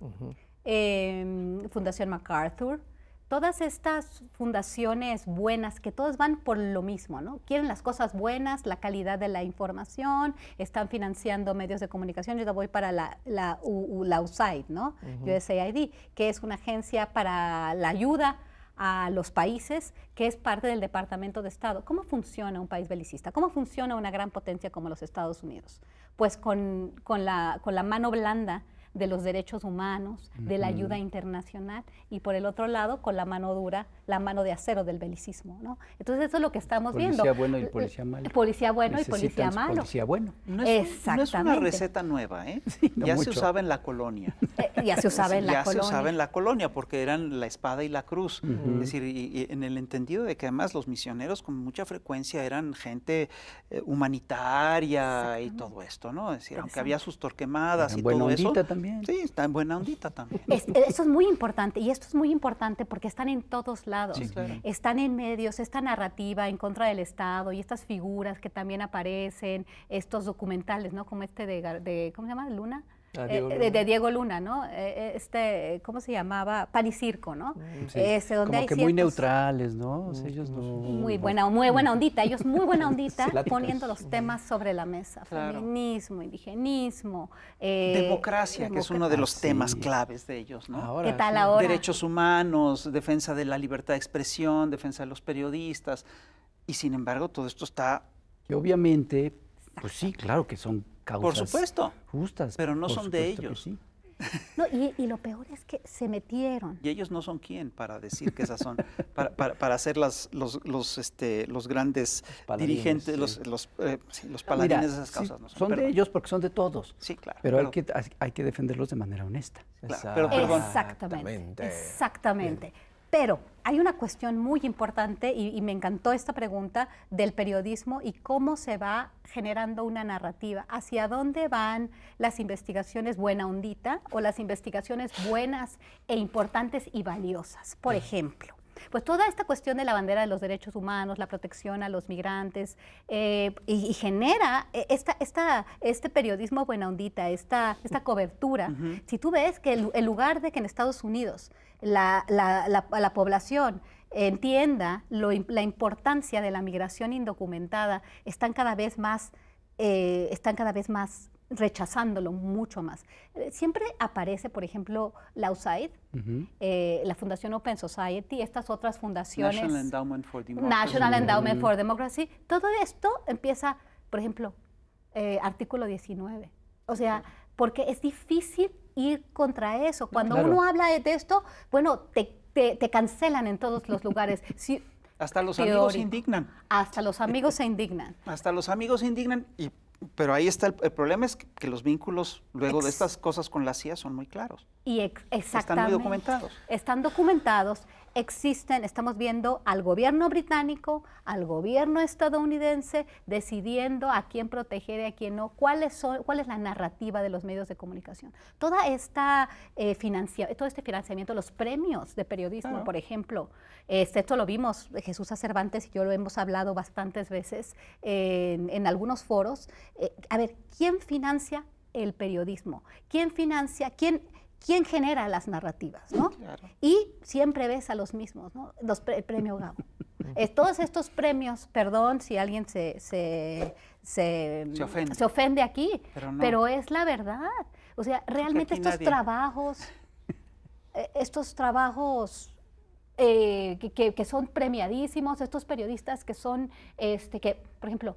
em, Fundación MacArthur, todas estas fundaciones buenas, que todas van por lo mismo, ¿no? Quieren las cosas buenas, la calidad de la información, están financiando medios de comunicación. Yo ya voy para la, la, ¿no? USAID, que es una agencia para la ayuda a los países, que es parte del Departamento de Estado. ¿Cómo funciona un país belicista? ¿Cómo funciona una gran potencia como los Estados Unidos? Pues con, con la mano blanda de los derechos humanos, de la ayuda internacional, y por el otro lado, con la mano dura, la mano de acero del belicismo. ¿no? Entonces eso es lo que estamos viendo. Eh, eh, policía bueno y policía malo. Policía bueno y policía malo. Policía bueno. No es, Exactamente. es una receta nueva, ¿eh? ya se usaba en la colonia. Eh, ya se usaba en la colonia. Ya se usaba en la colonia, porque eran la espada y la cruz. Es decir, en el entendido de que además los misioneros con mucha frecuencia eran gente humanitaria y todo esto, ¿no? Es decir, aunque había sus torquemadas y todo eso, Sí, está en buena ondita también. Eh, eso es muy importante, y esto es muy importante porque están en todos lados. Están en medios, esta narrativa en contra del Estado y estas figuras que también aparecen, estos documentales, ¿no? Como este de, de ¿cómo se llama? Luna. Eh, de, Diego Luna, ¿no? Eh, eh, este, ¿cómo se llamaba? Panicirco, ¿no? Mm, sí. Este, como que muy neutrales, ¿no? ellos Muy buena, muy buena ondita, ellos muy buena ondita poniendo los temas sobre la mesa. Feminismo, indigenismo. democracia, que es uno de ah, los temas claves de ellos, ¿no? ¿Qué tal ahora? Derechos humanos, defensa de la libertad de expresión, defensa de los periodistas. Y sin embargo, todo esto está... obviamente, pues sí, claro que son por supuesto, justas. Pero no son de ellos. y, lo peor es que se metieron. Y ellos no son quién para decir que esas son, para, para, ser las, los, los, este, los grandes dirigentes, los, los, eh, ah, paladines de esas causas. son, de ellos porque son de todos. Sí, claro. Pero, hay, que, hay, que defenderlos de manera honesta. Exactamente. Exactamente. Pero hay una cuestión muy importante y, me encantó esta pregunta del periodismo y cómo se va generando una narrativa, hacia dónde van las investigaciones buena ondita o las investigaciones buenas e importantes y valiosas. Por ejemplo, pues toda esta cuestión de la bandera de los derechos humanos, la protección a los migrantes, eh, y, genera e, esta, este periodismo buena ondita, esta, cobertura. Si tú ves que en el lugar de que en Estados Unidos la, la, población entienda la importancia de la migración indocumentada, están cada vez más, eh, están cada vez más rechazándolo mucho más. Eh, siempre aparece, por ejemplo, la USAID, eh, la Fundación Open Society, estas otras fundaciones. National Endowment for Democracy. National Endowment for Democracy. Todo esto empieza, por ejemplo, artículo 19. O sea, porque es difícil ir contra eso. Cuando uno habla de esto, bueno, te, te, cancelan en todos los lugares. Si, hasta los amigos se indignan. Hasta los amigos se indignan. Hasta los amigos se indignan y pero ahí está el, problema es que, los vínculos luego de estas cosas con la CIA son muy claros. Y están documentados. Están documentados, existen, estamos viendo al gobierno británico, al gobierno estadounidense decidiendo a quién proteger y a quién no, cuál es, cuál es la narrativa de los medios de comunicación. Toda esta, eh, todo este financiamiento, los premios de periodismo, por ejemplo, este, esto lo vimos, Jesús Cervantes y yo lo hemos hablado bastantes veces en, algunos foros. Eh, a ver, ¿quién financia el periodismo? ¿Quién financia? ¿Quién quién genera las narrativas, ¿no? Y siempre ves a los mismos, ¿no? Los premio Gabo. todos estos premios, perdón si alguien se, se, ofende. aquí, pero, es la verdad. O sea, realmente eh, estos trabajos, estos eh, trabajos que, que, son premiadísimos, estos periodistas que son, este, que, por ejemplo,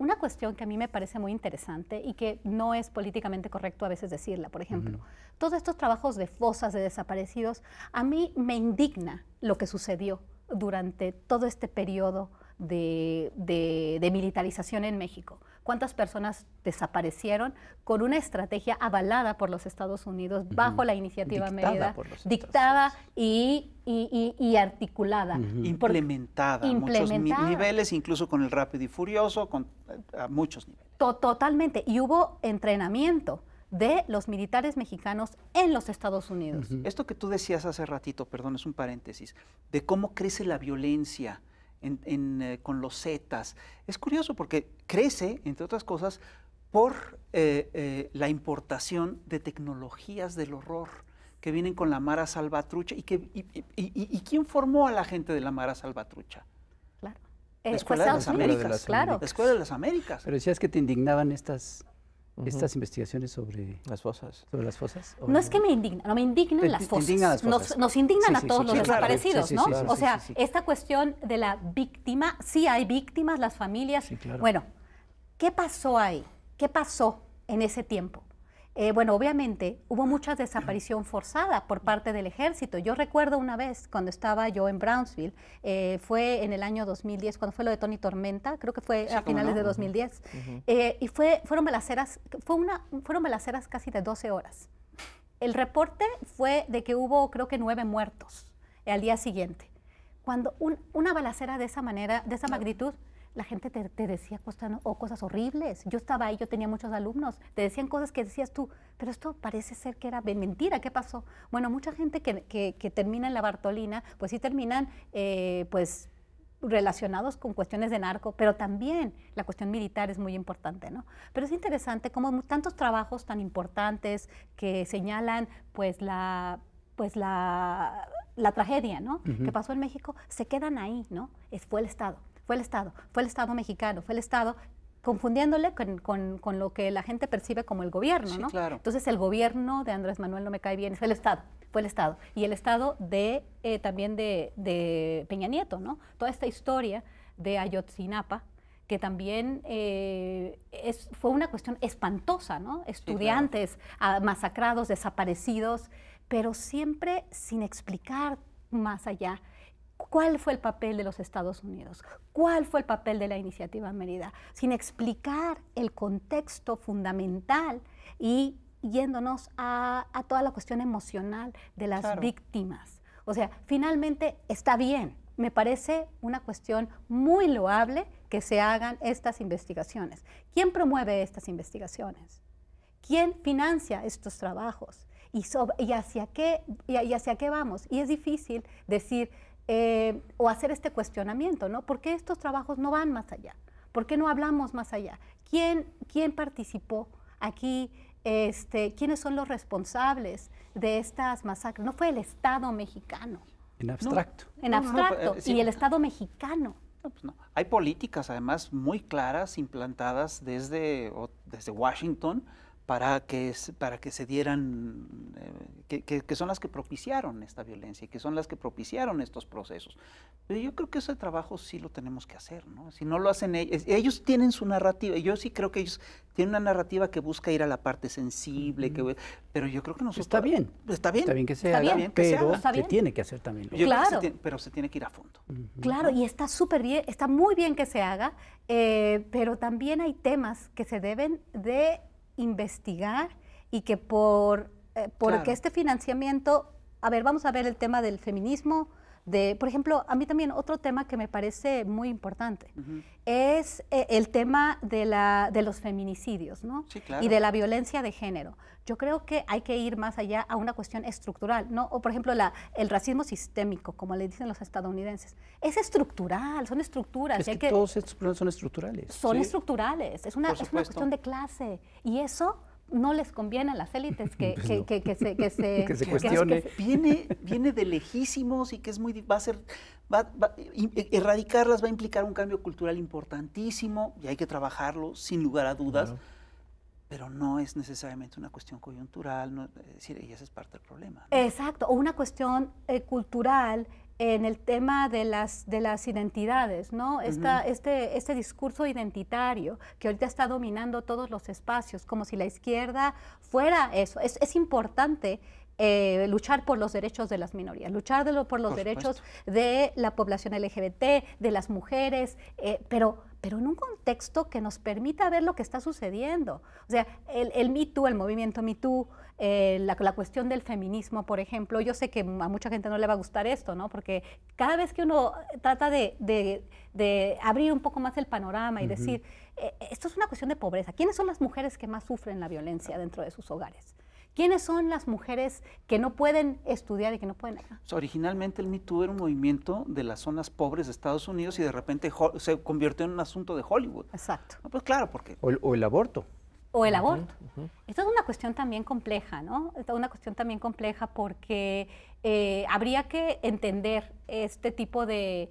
una cuestión que a mí me parece muy interesante y que no es políticamente correcto a veces decirla, por ejemplo, todos estos trabajos de fosas de desaparecidos, a mí me indigna lo que sucedió durante todo este periodo de, de, militarización en México cuántas personas desaparecieron con una estrategia avalada por los Estados Unidos bajo la iniciativa dictada dictada y, y, y, articulada. Implementada a muchos niveles, incluso con el rápido y furioso, con, eh, a muchos niveles. totalmente. Y hubo entrenamiento de los militares mexicanos en los Estados Unidos. Esto que tú decías hace ratito, perdón, es un paréntesis, de cómo crece la violencia eh, con los zetas. Es curioso porque crece, entre otras cosas, por eh, eh, la importación de tecnologías del horror que vienen con la Mara Salvatrucha. ¿Y, que, y, quién formó a la gente de la Mara Salvatrucha? Claro. Escuela pues, de las, Américas, Claro. Escuela de las Américas. Pero decías que te indignaban estas estas investigaciones sobre las fosas. Sobre las fosas no, es que me indigna, no me indignan las fosas. Nos, indignan a todos los desaparecidos, ¿no? o sea, esta cuestión de la víctima, sí hay víctimas, las familias. Bueno, ¿qué pasó ahí? ¿Qué pasó en ese tiempo? Eh, bueno, obviamente hubo mucha desaparición forzada por parte del ejército. Yo recuerdo una vez cuando estaba yo en Brownsville, eh, fue en el año 2010, cuando fue lo de Tony Tormenta, creo que fue a finales de 2010, eh, y fue, fueron, balaceras, fue una, fueron balaceras casi de 12 horas. El reporte fue de que hubo creo que nueve muertos al día siguiente. Cuando una balacera de esa manera, de esa magnitud, la gente te, decía cosas, o cosas horribles. Yo estaba ahí, yo tenía muchos alumnos, te decían cosas que decías tú, pero esto parece ser que era mentira, ¿qué pasó? Bueno, mucha gente que, que, termina en la Bartolina, pues sí terminan, eh, pues relacionados con cuestiones de narco, pero también la cuestión militar es muy importante, ¿no? Pero es interesante cómo tantos trabajos tan importantes que señalan pues la pues la, la tragedia, ¿no? Que pasó en México, se quedan ahí, ¿no? Es, fue el Estado fue el Estado, fue el Estado mexicano, fue el Estado confundiéndole con, lo que la gente percibe como el gobierno, ¿no? Claro. Entonces el gobierno de Andrés Manuel no me cae bien, fue el Estado, fue el Estado. Y el Estado de eh, también de, Peña Nieto, ¿no? Toda esta historia de Ayotzinapa, que también eh, es, fue una cuestión espantosa, ¿no? Estudiantes ah, masacrados, desaparecidos, pero siempre sin explicar más allá cuál fue el papel de los Estados Unidos, cuál fue el papel de la iniciativa Mérida, sin explicar el contexto fundamental y yéndonos a, toda la cuestión emocional de las víctimas. O sea, finalmente está bien, me parece una cuestión muy loable que se hagan estas investigaciones. ¿Quién promueve estas investigaciones? ¿Quién financia estos trabajos? ¿Y, hacia, qué, y hacia qué vamos? Y es difícil decir, eh, o hacer este cuestionamiento, ¿no? ¿Por qué estos trabajos no van más allá? ¿Por qué no hablamos más allá? ¿Quién, participó aquí? Este, ¿Quiénes son los responsables de estas masacres? No fue el Estado mexicano. En abstracto. en abstracto. Eh, y el Estado mexicano. Pues Hay políticas, además, muy claras, implantadas desde, desde Washington, para que, para que se dieran, eh, que, que, son las que propiciaron esta violencia y que son las que propiciaron estos procesos. Pero yo creo que ese trabajo sí lo tenemos que hacer, ¿no? Si no lo hacen ellos, ellos tienen su narrativa, yo sí creo que ellos tienen una narrativa que busca ir a la parte sensible, que, pero yo creo que nosotros... Está bien. Está bien. Está bien que se haga, bien, pero se, tiene que hacer también. claro. pero se tiene que ir a fondo. Claro, y está súper bien, está muy bien que se haga, eh, pero también hay temas que se deben de investigar y que por, eh, este financiamiento, a ver, vamos a ver el tema del feminismo, por ejemplo, a mí también otro tema que me parece muy importante es eh, el tema de, la, de los feminicidios, ¿no? Y de la violencia de género. Yo creo que hay que ir más allá a una cuestión estructural, ¿no? O, por ejemplo, la, el racismo sistémico, como le dicen los estadounidenses. Es estructural, son estructuras. Es que, todos estos problemas son estructurales. Son estructurales, es una, es una cuestión de clase. Y eso no les conviene a las élites que, pues que, se, cuestione. viene, viene de lejísimos y que es muy va a ser e, erradicarlas va a implicar un cambio cultural importantísimo y hay que trabajarlo sin lugar a dudas. Pero no es necesariamente una cuestión coyuntural, es decir, y esa es parte del problema. Exacto, o una cuestión eh, cultural en el tema de las, de las identidades, ¿no? este, este discurso identitario que ahorita está dominando todos los espacios, como si la izquierda fuera eso. Es, es importante eh, luchar por los derechos de las minorías, luchar por los derechos de la población LGBT, de las mujeres, eh, pero, pero en un contexto que nos permita ver lo que está sucediendo. O sea, el, el el movimiento Me eh, la, cuestión del feminismo, por ejemplo, yo sé que a mucha gente no le va a gustar esto, ¿no? Porque cada vez que uno trata de, abrir un poco más el panorama y decir, esto es una cuestión de pobreza, ¿quiénes son las mujeres que más sufren la violencia dentro de sus hogares? ¿Quiénes son las mujeres que no pueden estudiar y que no pueden? originalmente el Me era un movimiento de las zonas pobres de Estados Unidos y de repente se convirtió en un asunto de Hollywood. Exacto. pues claro, porque... O el, o el aborto. O el aborto. Esta Esto es una cuestión también compleja, ¿no? Es una cuestión también compleja porque eh, habría que entender este tipo de...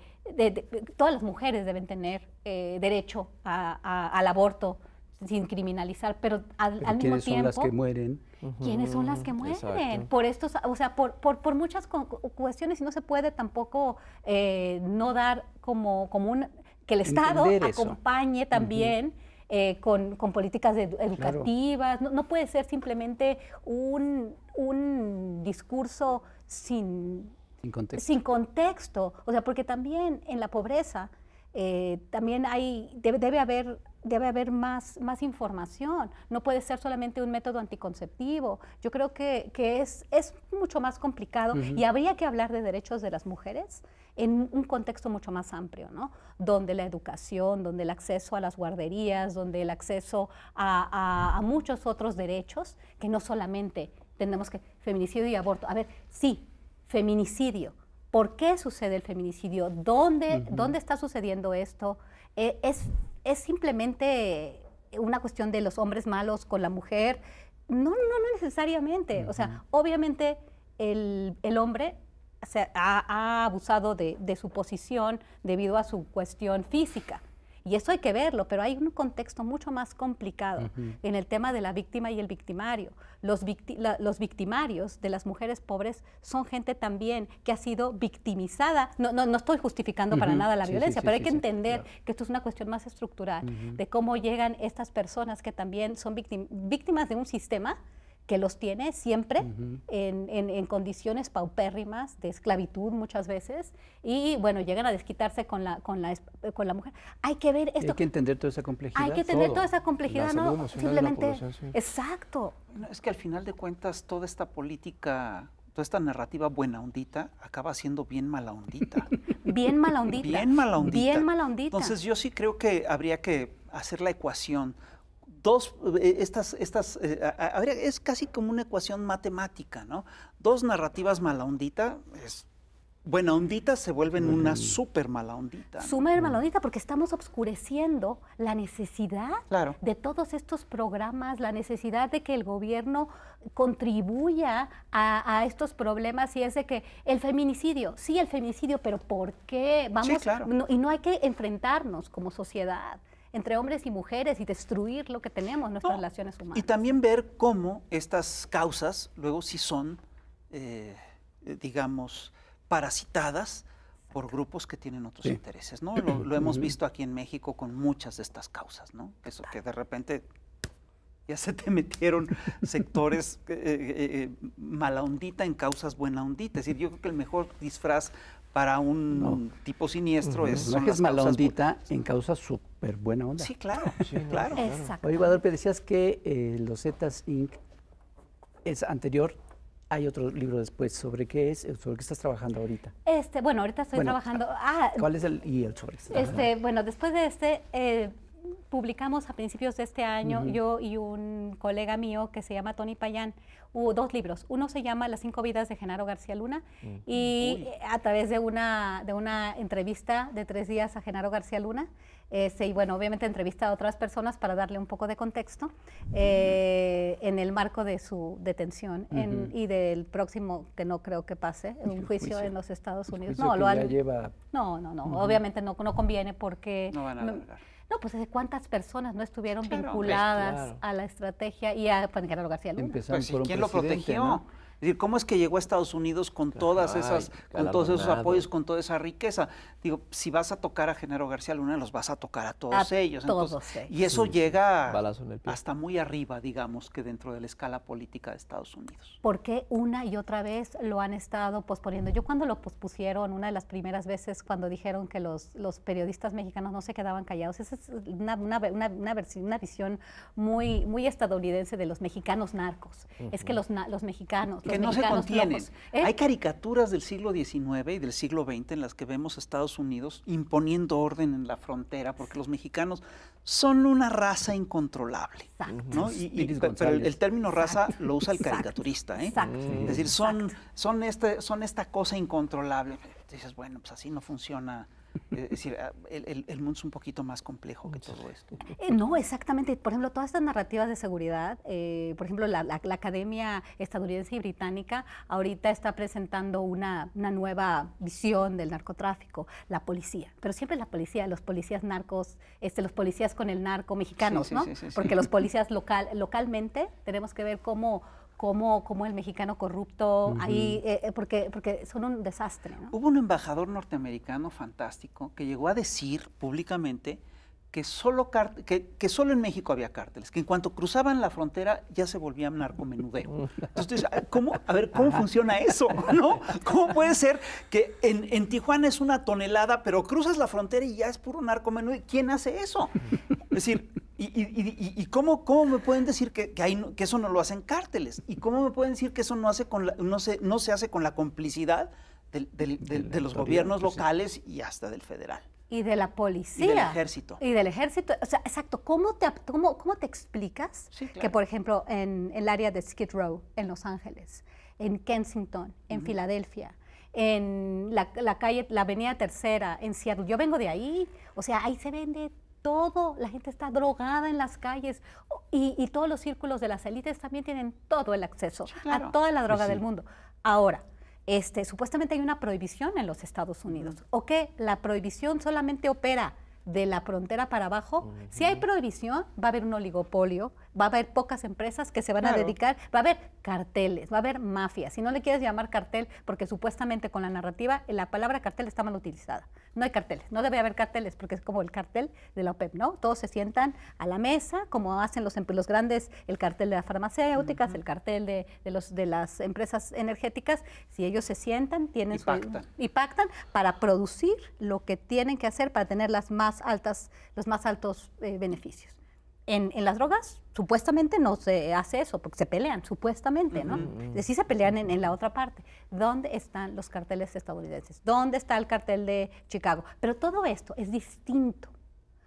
todas las mujeres deben tener eh, derecho al aborto, sin criminalizar, pero al, mismo tiempo... ¿Quiénes son las que mueren? ¿Quiénes son las que mueren? Por estos, o sea, por, por, por muchas cuestiones y no se puede tampoco eh, no dar como, como un... que el Estado acompañe también. Eh, con, políticas educativas, no, puede ser simplemente un, discurso sin, sin contexto. O sea, porque también en la pobreza eh, también hay, debe, debe haber debe haber más, más información, no puede ser solamente un método anticonceptivo. Yo creo que, es, es mucho más complicado y habría que hablar de derechos de las mujeres en un contexto mucho más amplio, ¿no? Donde la educación, donde el acceso a las guarderías, donde el acceso a, muchos otros derechos, que no solamente tenemos que feminicidio y aborto. A ver, sí, feminicidio. ¿Por qué sucede el feminicidio? ¿Dónde, ¿dónde está sucediendo esto? E, es es simplemente eh, una cuestión de los hombres malos con la mujer. No, no, no necesariamente. O sea, obviamente el, hombre ha, abusado de, su posición debido a su cuestión física. Y eso hay que verlo, pero hay un contexto mucho más complicado en el tema de la víctima y el victimario. Los, los, victimarios de las mujeres pobres son gente también que ha sido victimizada. No, no, estoy justificando para nada la violencia, pero hay que entender que esto es una cuestión más estructural de cómo llegan estas personas que también son víctimas de un sistema que los tiene siempre en, condiciones paupérrimas de esclavitud muchas veces y bueno, llegan a desquitarse con la, con la, con la mujer. Hay que ver esto. Hay que entender toda esa complejidad. Hay que entender toda esa complejidad, no simplemente... Exacto. es que al final de cuentas toda esta política toda esta narrativa buena ondita acaba siendo bien mala ondita. bien mala ondita. Bien mala ondita. Bien mala ondita. Entonces yo sí creo que habría que hacer la ecuación dos, eh, estas, estas, eh, es casi como una ecuación matemática, ¿no? Dos narrativas mala ondita es buena ondita se vuelven una súper mala ondita. Súper mala ondita porque estamos obscureciendo la necesidad de todos estos programas, la necesidad de que el gobierno contribuya a, estos problemas y es de que el feminicidio, sí el feminicidio, pero ¿por qué? Vamos y no hay que enfrentarnos como sociedad entre hombres y mujeres y destruir lo que tenemos, nuestras relaciones humanas. Y también ver cómo estas causas luego sí son, eh, digamos, parasitadas por grupos que tienen otros intereses, ¿no? Lo, hemos visto aquí en México con muchas de estas causas, ¿no? Eso que de repente ya se te metieron sectores eh, eh, mala ondita en causas buena ondita. Es decir, yo creo que el mejor disfraz para un tipo siniestro es. es mala en causa súper buena onda. Sí, claro, sí, claro. Exacto. Oye, Guadalupe, decías que eh, los Zetas Inc. es anterior. Hay otro libro después sobre qué es, eh, sobre qué estás trabajando ahorita. Este, bueno, ahorita estoy trabajando. Ah, ah, ¿Cuál es el y el sobre? Este, bueno, después de este eh, publicamos a principios de este año, yo y un colega mío que se llama Tony Payán, hubo dos libros. Uno se llama Las cinco vidas de Genaro García Luna y a través de una, de una entrevista de tres días a Genaro García Luna, este, y bueno, obviamente entrevista a otras personas para darle un poco de contexto eh, en el marco de su detención y del próximo, que no creo que pase, un juicio, en los Estados Unidos. No, lo lleva... no, no, no, obviamente no, no conviene porque... No no, pues cuántas personas no estuvieron vinculadas a la estrategia y a pues, Gerardo García Luna. Pues, ¿Quién lo protegió? decir, ¿cómo es que llegó a Estados Unidos con todas esas, con todos esos apoyos, con toda esa riqueza? Digo, si vas a tocar a Genaro García Luna, los vas a tocar a todos ellos. Todos Entonces, Y eso llega hasta muy arriba, digamos, que dentro de la escala política de Estados Unidos. ¿Por qué una y otra vez lo han estado posponiendo. Yo cuando lo pospusieron, una de las primeras veces cuando dijeron que los, los periodistas mexicanos no se quedaban callados, esa es una, una, una, visión muy, muy estadounidense de los mexicanos narcos. Es que los, los mexicanos, que no se contienen. ¿eh? Hay caricaturas del siglo XIX y del siglo XX en las que vemos a Estados Unidos imponiendo orden en la frontera, porque los mexicanos son una raza incontrolable. ¿no? pero el, término raza lo usa el caricaturista. ¿eh? Mm. Es decir, son, son, este, son esta cosa incontrolable. Dices, bueno, pues así no funciona es decir, ah, el, mundo es un poquito más complejo que todo esto. Eh, no, exactamente. Por ejemplo, todas estas narrativas de seguridad, eh, por ejemplo, la, Academia Estadounidense y Británica ahorita está presentando una, nueva visión del narcotráfico, la policía. Pero siempre la policía, los policías narcos, este, los policías con el narco mexicanos, ¿no? Porque los policías local, localmente tenemos que ver cómo como el mexicano corrupto ahí, eh, eh, porque, porque son un desastre. ¿no? Hubo un embajador norteamericano fantástico que llegó a decir públicamente que solo, que, solo en México había cárteles, que en cuanto cruzaban la frontera ya se volvían narcomenudeo. Entonces, ¿cómo, a ver, ¿cómo funciona eso? ¿no? ¿Cómo puede ser que en, Tijuana es una tonelada, pero cruzas la frontera y ya es puro narcomenudeo? ¿Quién hace eso? Es decir, ¿y, cómo, cómo me pueden decir que, eso no lo hacen cárteles? ¿Y cómo me pueden decir que eso no, hace con no, se, no se hace con la complicidad de los gobiernos pues locales y hasta del federal? Y de la policía. Y del ejército. Y del ejército. O sea, exacto. ¿Cómo te, cómo, te explicas que, por ejemplo, en el área de Skid Row, en Los Ángeles, en Kensington, en Filadelfia, en la, calle, la avenida Tercera, en Seattle, yo vengo de ahí, o sea, ahí se vende todo, la gente está drogada en las calles y, todos los círculos de las élites también tienen todo el acceso a toda la droga del mundo. Ahora, este, supuestamente hay una prohibición en los Estados Unidos. ¿O que la prohibición solamente opera de la frontera para abajo? Si hay prohibición, va a haber un oligopolio va a haber pocas empresas que se van a dedicar, va a haber carteles, va a haber mafias. Si no le quieres llamar cartel, porque supuestamente con la narrativa la palabra cartel está mal utilizada. No hay carteles, no debe haber carteles, porque es como el cartel de la OPEP, ¿no? Todos se sientan a la mesa, como hacen los, em, grandes, el cartel de las farmacéuticas, el cartel de, los, de las empresas energéticas. Si ellos se sientan, tienen y Pactan. Y pactan para producir lo que tienen que hacer para tener las más altas, los más altos eh, beneficios. En, las drogas supuestamente no se hace eso, porque se pelean, supuestamente, ¿no? Sí se pelean en, la otra parte. ¿Dónde están los carteles estadounidenses? ¿Dónde está el cartel de Chicago? Pero todo esto es distinto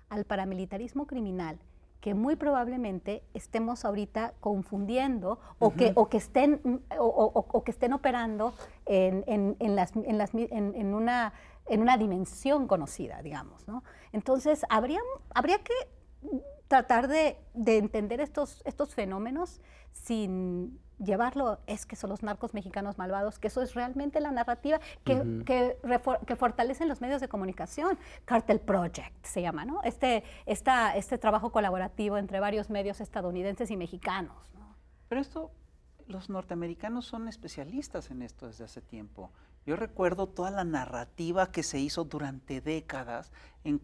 al paramilitarismo criminal que muy probablemente estemos ahorita confundiendo o, que, o, que, estén, mm, o, que estén operando en, en las, una, en una dimensión conocida, digamos. ¿no? Entonces, habría, habría que tratar de, entender estos, estos fenómenos sin llevarlo, es que son los narcos mexicanos malvados, que eso es realmente la narrativa que, que, fortalecen los medios de comunicación. Cartel Project se llama, ¿no? Este, esta, este trabajo colaborativo entre varios medios estadounidenses y mexicanos. ¿no? Pero esto, los norteamericanos son especialistas en esto desde hace tiempo. Yo recuerdo toda la narrativa que se hizo durante décadas en,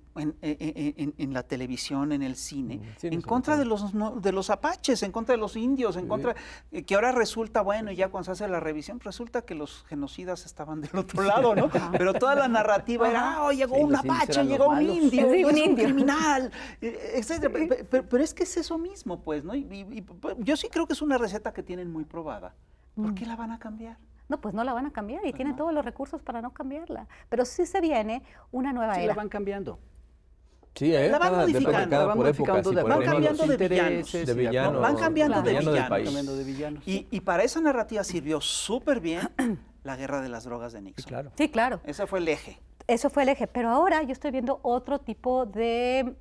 la televisión, en el cine, mm, en contra de los, de los apaches, en contra de los indios, en contra, eh, que ahora resulta, bueno, y ya cuando se hace la revisión, resulta que los genocidas estaban del otro lado, ¿no? Pero toda la narrativa era, oh, llegó un apache, llegó un indio, un, un criminal, etc. Eh, eh, pero, es que es eso mismo, pues, ¿no? yo sí creo que es una receta que tienen muy probada. ¿Por qué mm. la van a cambiar? no, pues no la van a cambiar y pues tiene tienen todos los recursos para no cambiarla. Pero sí se viene una nueva sí, era. la van cambiando. Sí, ¿eh? la van modificando, van, de, van cambiando de villanos, van cambiando de, Y, para esa narrativa sirvió súper bien la guerra de las drogas de Nixon. Sí, claro. Sí, claro. Ese fue el eje. Eso fue el eje, pero ahora yo estoy viendo otro tipo de,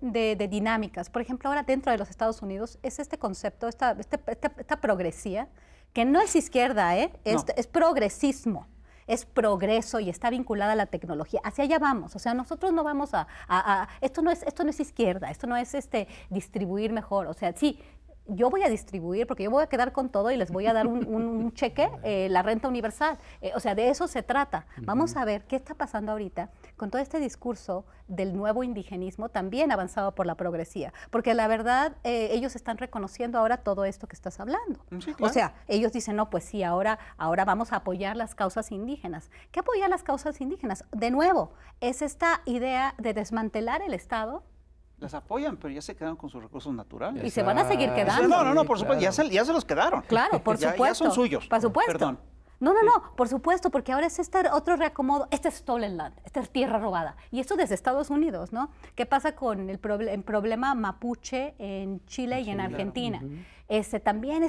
dinámicas. Por ejemplo, ahora dentro de los Estados Unidos es este concepto, esta, este, esta progresía que no es izquierda, ¿eh? es, progresismo es progreso y está vinculada a la tecnología. Hacia allá vamos. O sea, nosotros no vamos a, a, esto no es, esto no es izquierda, esto no es este distribuir mejor. O sea, sí, yo voy a distribuir, porque yo voy a quedar con todo y les voy a dar un, cheque, eh, la renta universal. Eh, o sea, de eso se trata. Vamos a ver qué está pasando ahorita con todo este discurso del nuevo indigenismo, también avanzado por la progresía. Porque la verdad, eh, ellos están reconociendo ahora todo esto que estás hablando. Mm, o sea, ellos dicen, no, pues sí, ahora, ahora vamos a apoyar las causas indígenas. ¿Qué apoya las causas indígenas? De nuevo, es esta idea de desmantelar el Estado las apoyan, pero ya se quedaron con sus recursos naturales. Y se van a seguir quedando. No, no, no, por supuesto, ya, se, ya se los quedaron. Claro, por supuesto. Ya son suyos. Por supuesto. Perdón. No, no, no, por supuesto, porque ahora es este otro reacomodo, este es stolen land, esta es tierra robada. Y esto desde Estados Unidos, ¿no? ¿Qué pasa con el, problema mapuche en Chile y en Argentina? Este, también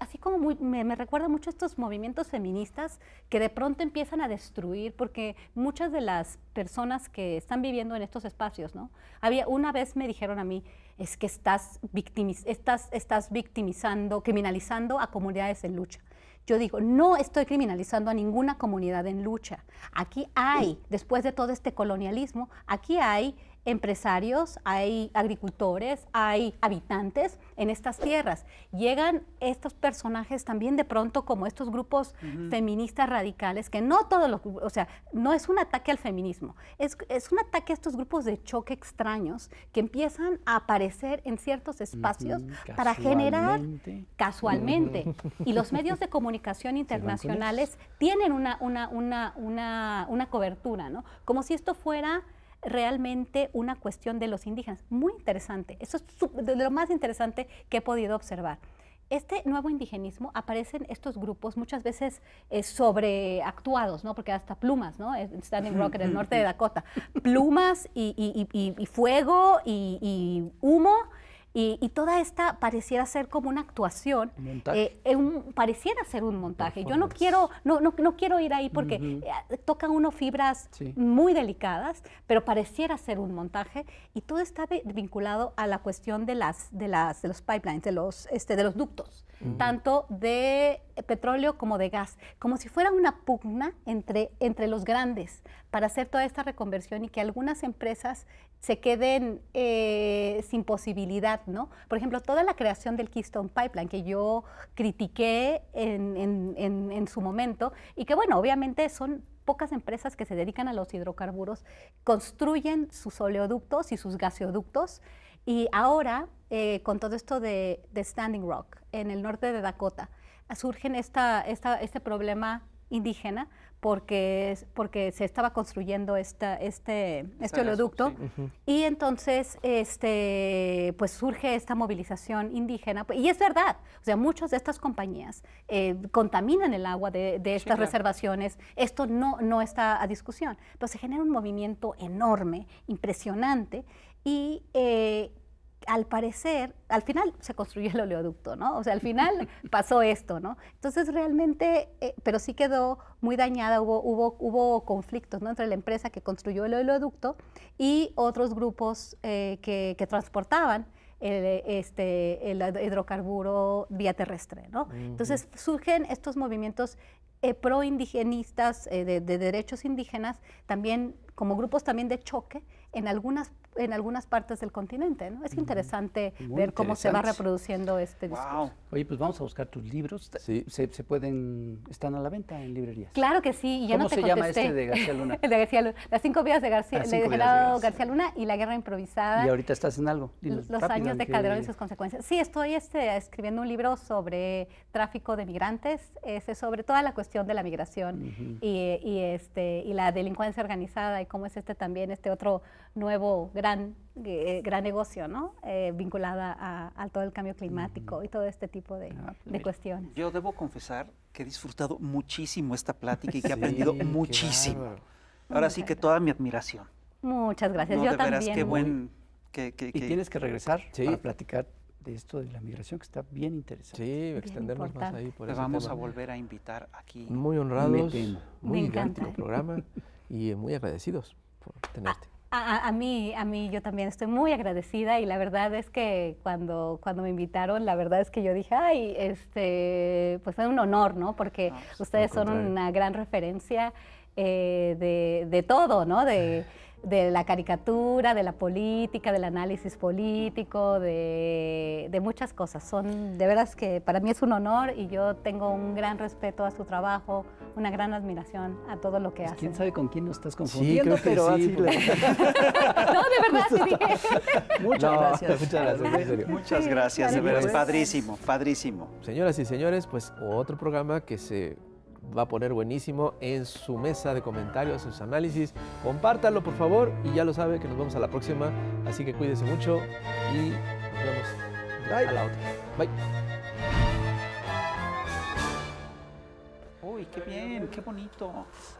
así como me, me, recuerda mucho estos movimientos feministas que de pronto empiezan a destruir, porque muchas de las personas que están viviendo en estos espacios, ¿no? Había, una vez me dijeron a mí, es que estás, victimiz estás, estás victimizando, criminalizando a comunidades en lucha. Yo digo, no estoy criminalizando a ninguna comunidad en lucha. Aquí hay, después de todo este colonialismo, aquí hay empresarios, hay agricultores, hay habitantes en estas tierras. Llegan estos personajes también de pronto como estos grupos feministas radicales, que no todos los o sea, no es un ataque al feminismo, es, un ataque a estos grupos de choque extraños que empiezan a aparecer en ciertos espacios para generar casualmente. Y los medios de comunicación internacionales tienen una, una cobertura, ¿no? Como si esto fuera realmente una cuestión de los indígenas. Muy interesante, eso es de lo más interesante que he podido observar. Este nuevo indigenismo aparecen estos grupos muchas veces eh, sobreactuados, ¿no? Porque hasta plumas, ¿no? Standing Rock en el norte de Dakota. Plumas y fuego y, humo y, toda esta pareciera ser como una actuación, eh, eh, pareciera ser un montaje. Yo no quiero, no, no, no quiero ir ahí porque eh, toca uno fibras muy delicadas, pero pareciera ser un montaje y todo está vinculado a la cuestión de las, de las, de los pipelines, de los, este, de los ductos tanto de petróleo como de gas, como si fuera una pugna entre, los grandes para hacer toda esta reconversión y que algunas empresas se queden eh, sin posibilidad, ¿no? Por ejemplo, toda la creación del Keystone Pipeline que yo critiqué en, en, su momento y que, bueno, obviamente son pocas empresas que se dedican a los hidrocarburos, construyen sus oleoductos y sus gaseoductos y ahora, eh, con todo esto de, Standing Rock, en el norte de Dakota, surge este problema indígena porque, porque se estaba construyendo este, este oleoducto y entonces este, pues surge esta movilización indígena y es verdad, o sea, muchas de estas compañías eh, contaminan el agua de, estas reservaciones, esto no, no está a discusión, pero se genera un movimiento enorme, impresionante y eh, al parecer, al final se construyó el oleoducto, ¿no? O sea, al final pasó esto, ¿no? Entonces realmente, eh, pero sí quedó muy dañada, hubo, hubo, hubo conflictos, ¿no? Entre la empresa que construyó el oleoducto y otros grupos eh, que, transportaban el, este, el hidrocarburo vía terrestre, ¿no? Entonces surgen estos movimientos eh, proindigenistas, de, de, derechos indígenas, también como grupos también de choque en algunas en algunas partes del continente. ¿no? Es interesante ver cómo se va reproduciendo este discurso. Wow. Oye, pues vamos a buscar tus libros. Sí. Se, pueden, están a la venta en librerías? Claro que sí. ¿Cómo se llama este de García Luna? de García Luna. Las cinco vidas de García, de García, García. Luna y la guerra improvisada. Y ahorita estás en algo. los años de Calderón y sus consecuencias. Sí, estoy este, escribiendo un libro sobre tráfico de migrantes, ese, sobre toda la cuestión de la migración y, y, este, y la delincuencia organizada y cómo es este también, este otro nuevo gran, eh, gran negocio, ¿no? Eh, vinculada a, todo el cambio climático y todo este tipo de, ah, pues cuestiones. Yo debo confesar que he disfrutado muchísimo esta plática y que he aprendido muchísimo. Ahora sí que toda mi admiración. Muchas gracias. yo Qué buen, que, Y tienes que regresar a platicar de esto de la migración, que está bien interesante. Sí, extendernos más ahí. Te vamos a volver a invitar aquí. Muy honrados, muy grande programa y muy agradecidos por tenerte. A, mí, a mí yo también estoy muy agradecida y la verdad es que cuando, cuando me invitaron, la verdad es que yo dije, ay, este, pues fue un honor, ¿no? Porque ah, ustedes son una gran referencia eh, de, de, todo, ¿no? De, de la caricatura, de la política, del análisis político, de, muchas cosas. Son, de veras que para mí es un honor y yo tengo un gran respeto a su trabajo, una gran admiración a todo lo que pues, hace. ¿Quién sabe con quién nos estás confundiendo? Sí, sí. Pues. no, de verdad, sí Muchas gracias. Muchas gracias, Muchas gracias, de padrísimo, padrísimo. Señoras y señores, pues otro programa que se va a poner buenísimo en su mesa de comentarios, en sus análisis. Compártanlo, por favor, y ya lo sabe que nos vemos a la próxima. Así que cuídese mucho y nos vemos a la otra. Bye. Uy, qué bien, qué bonito.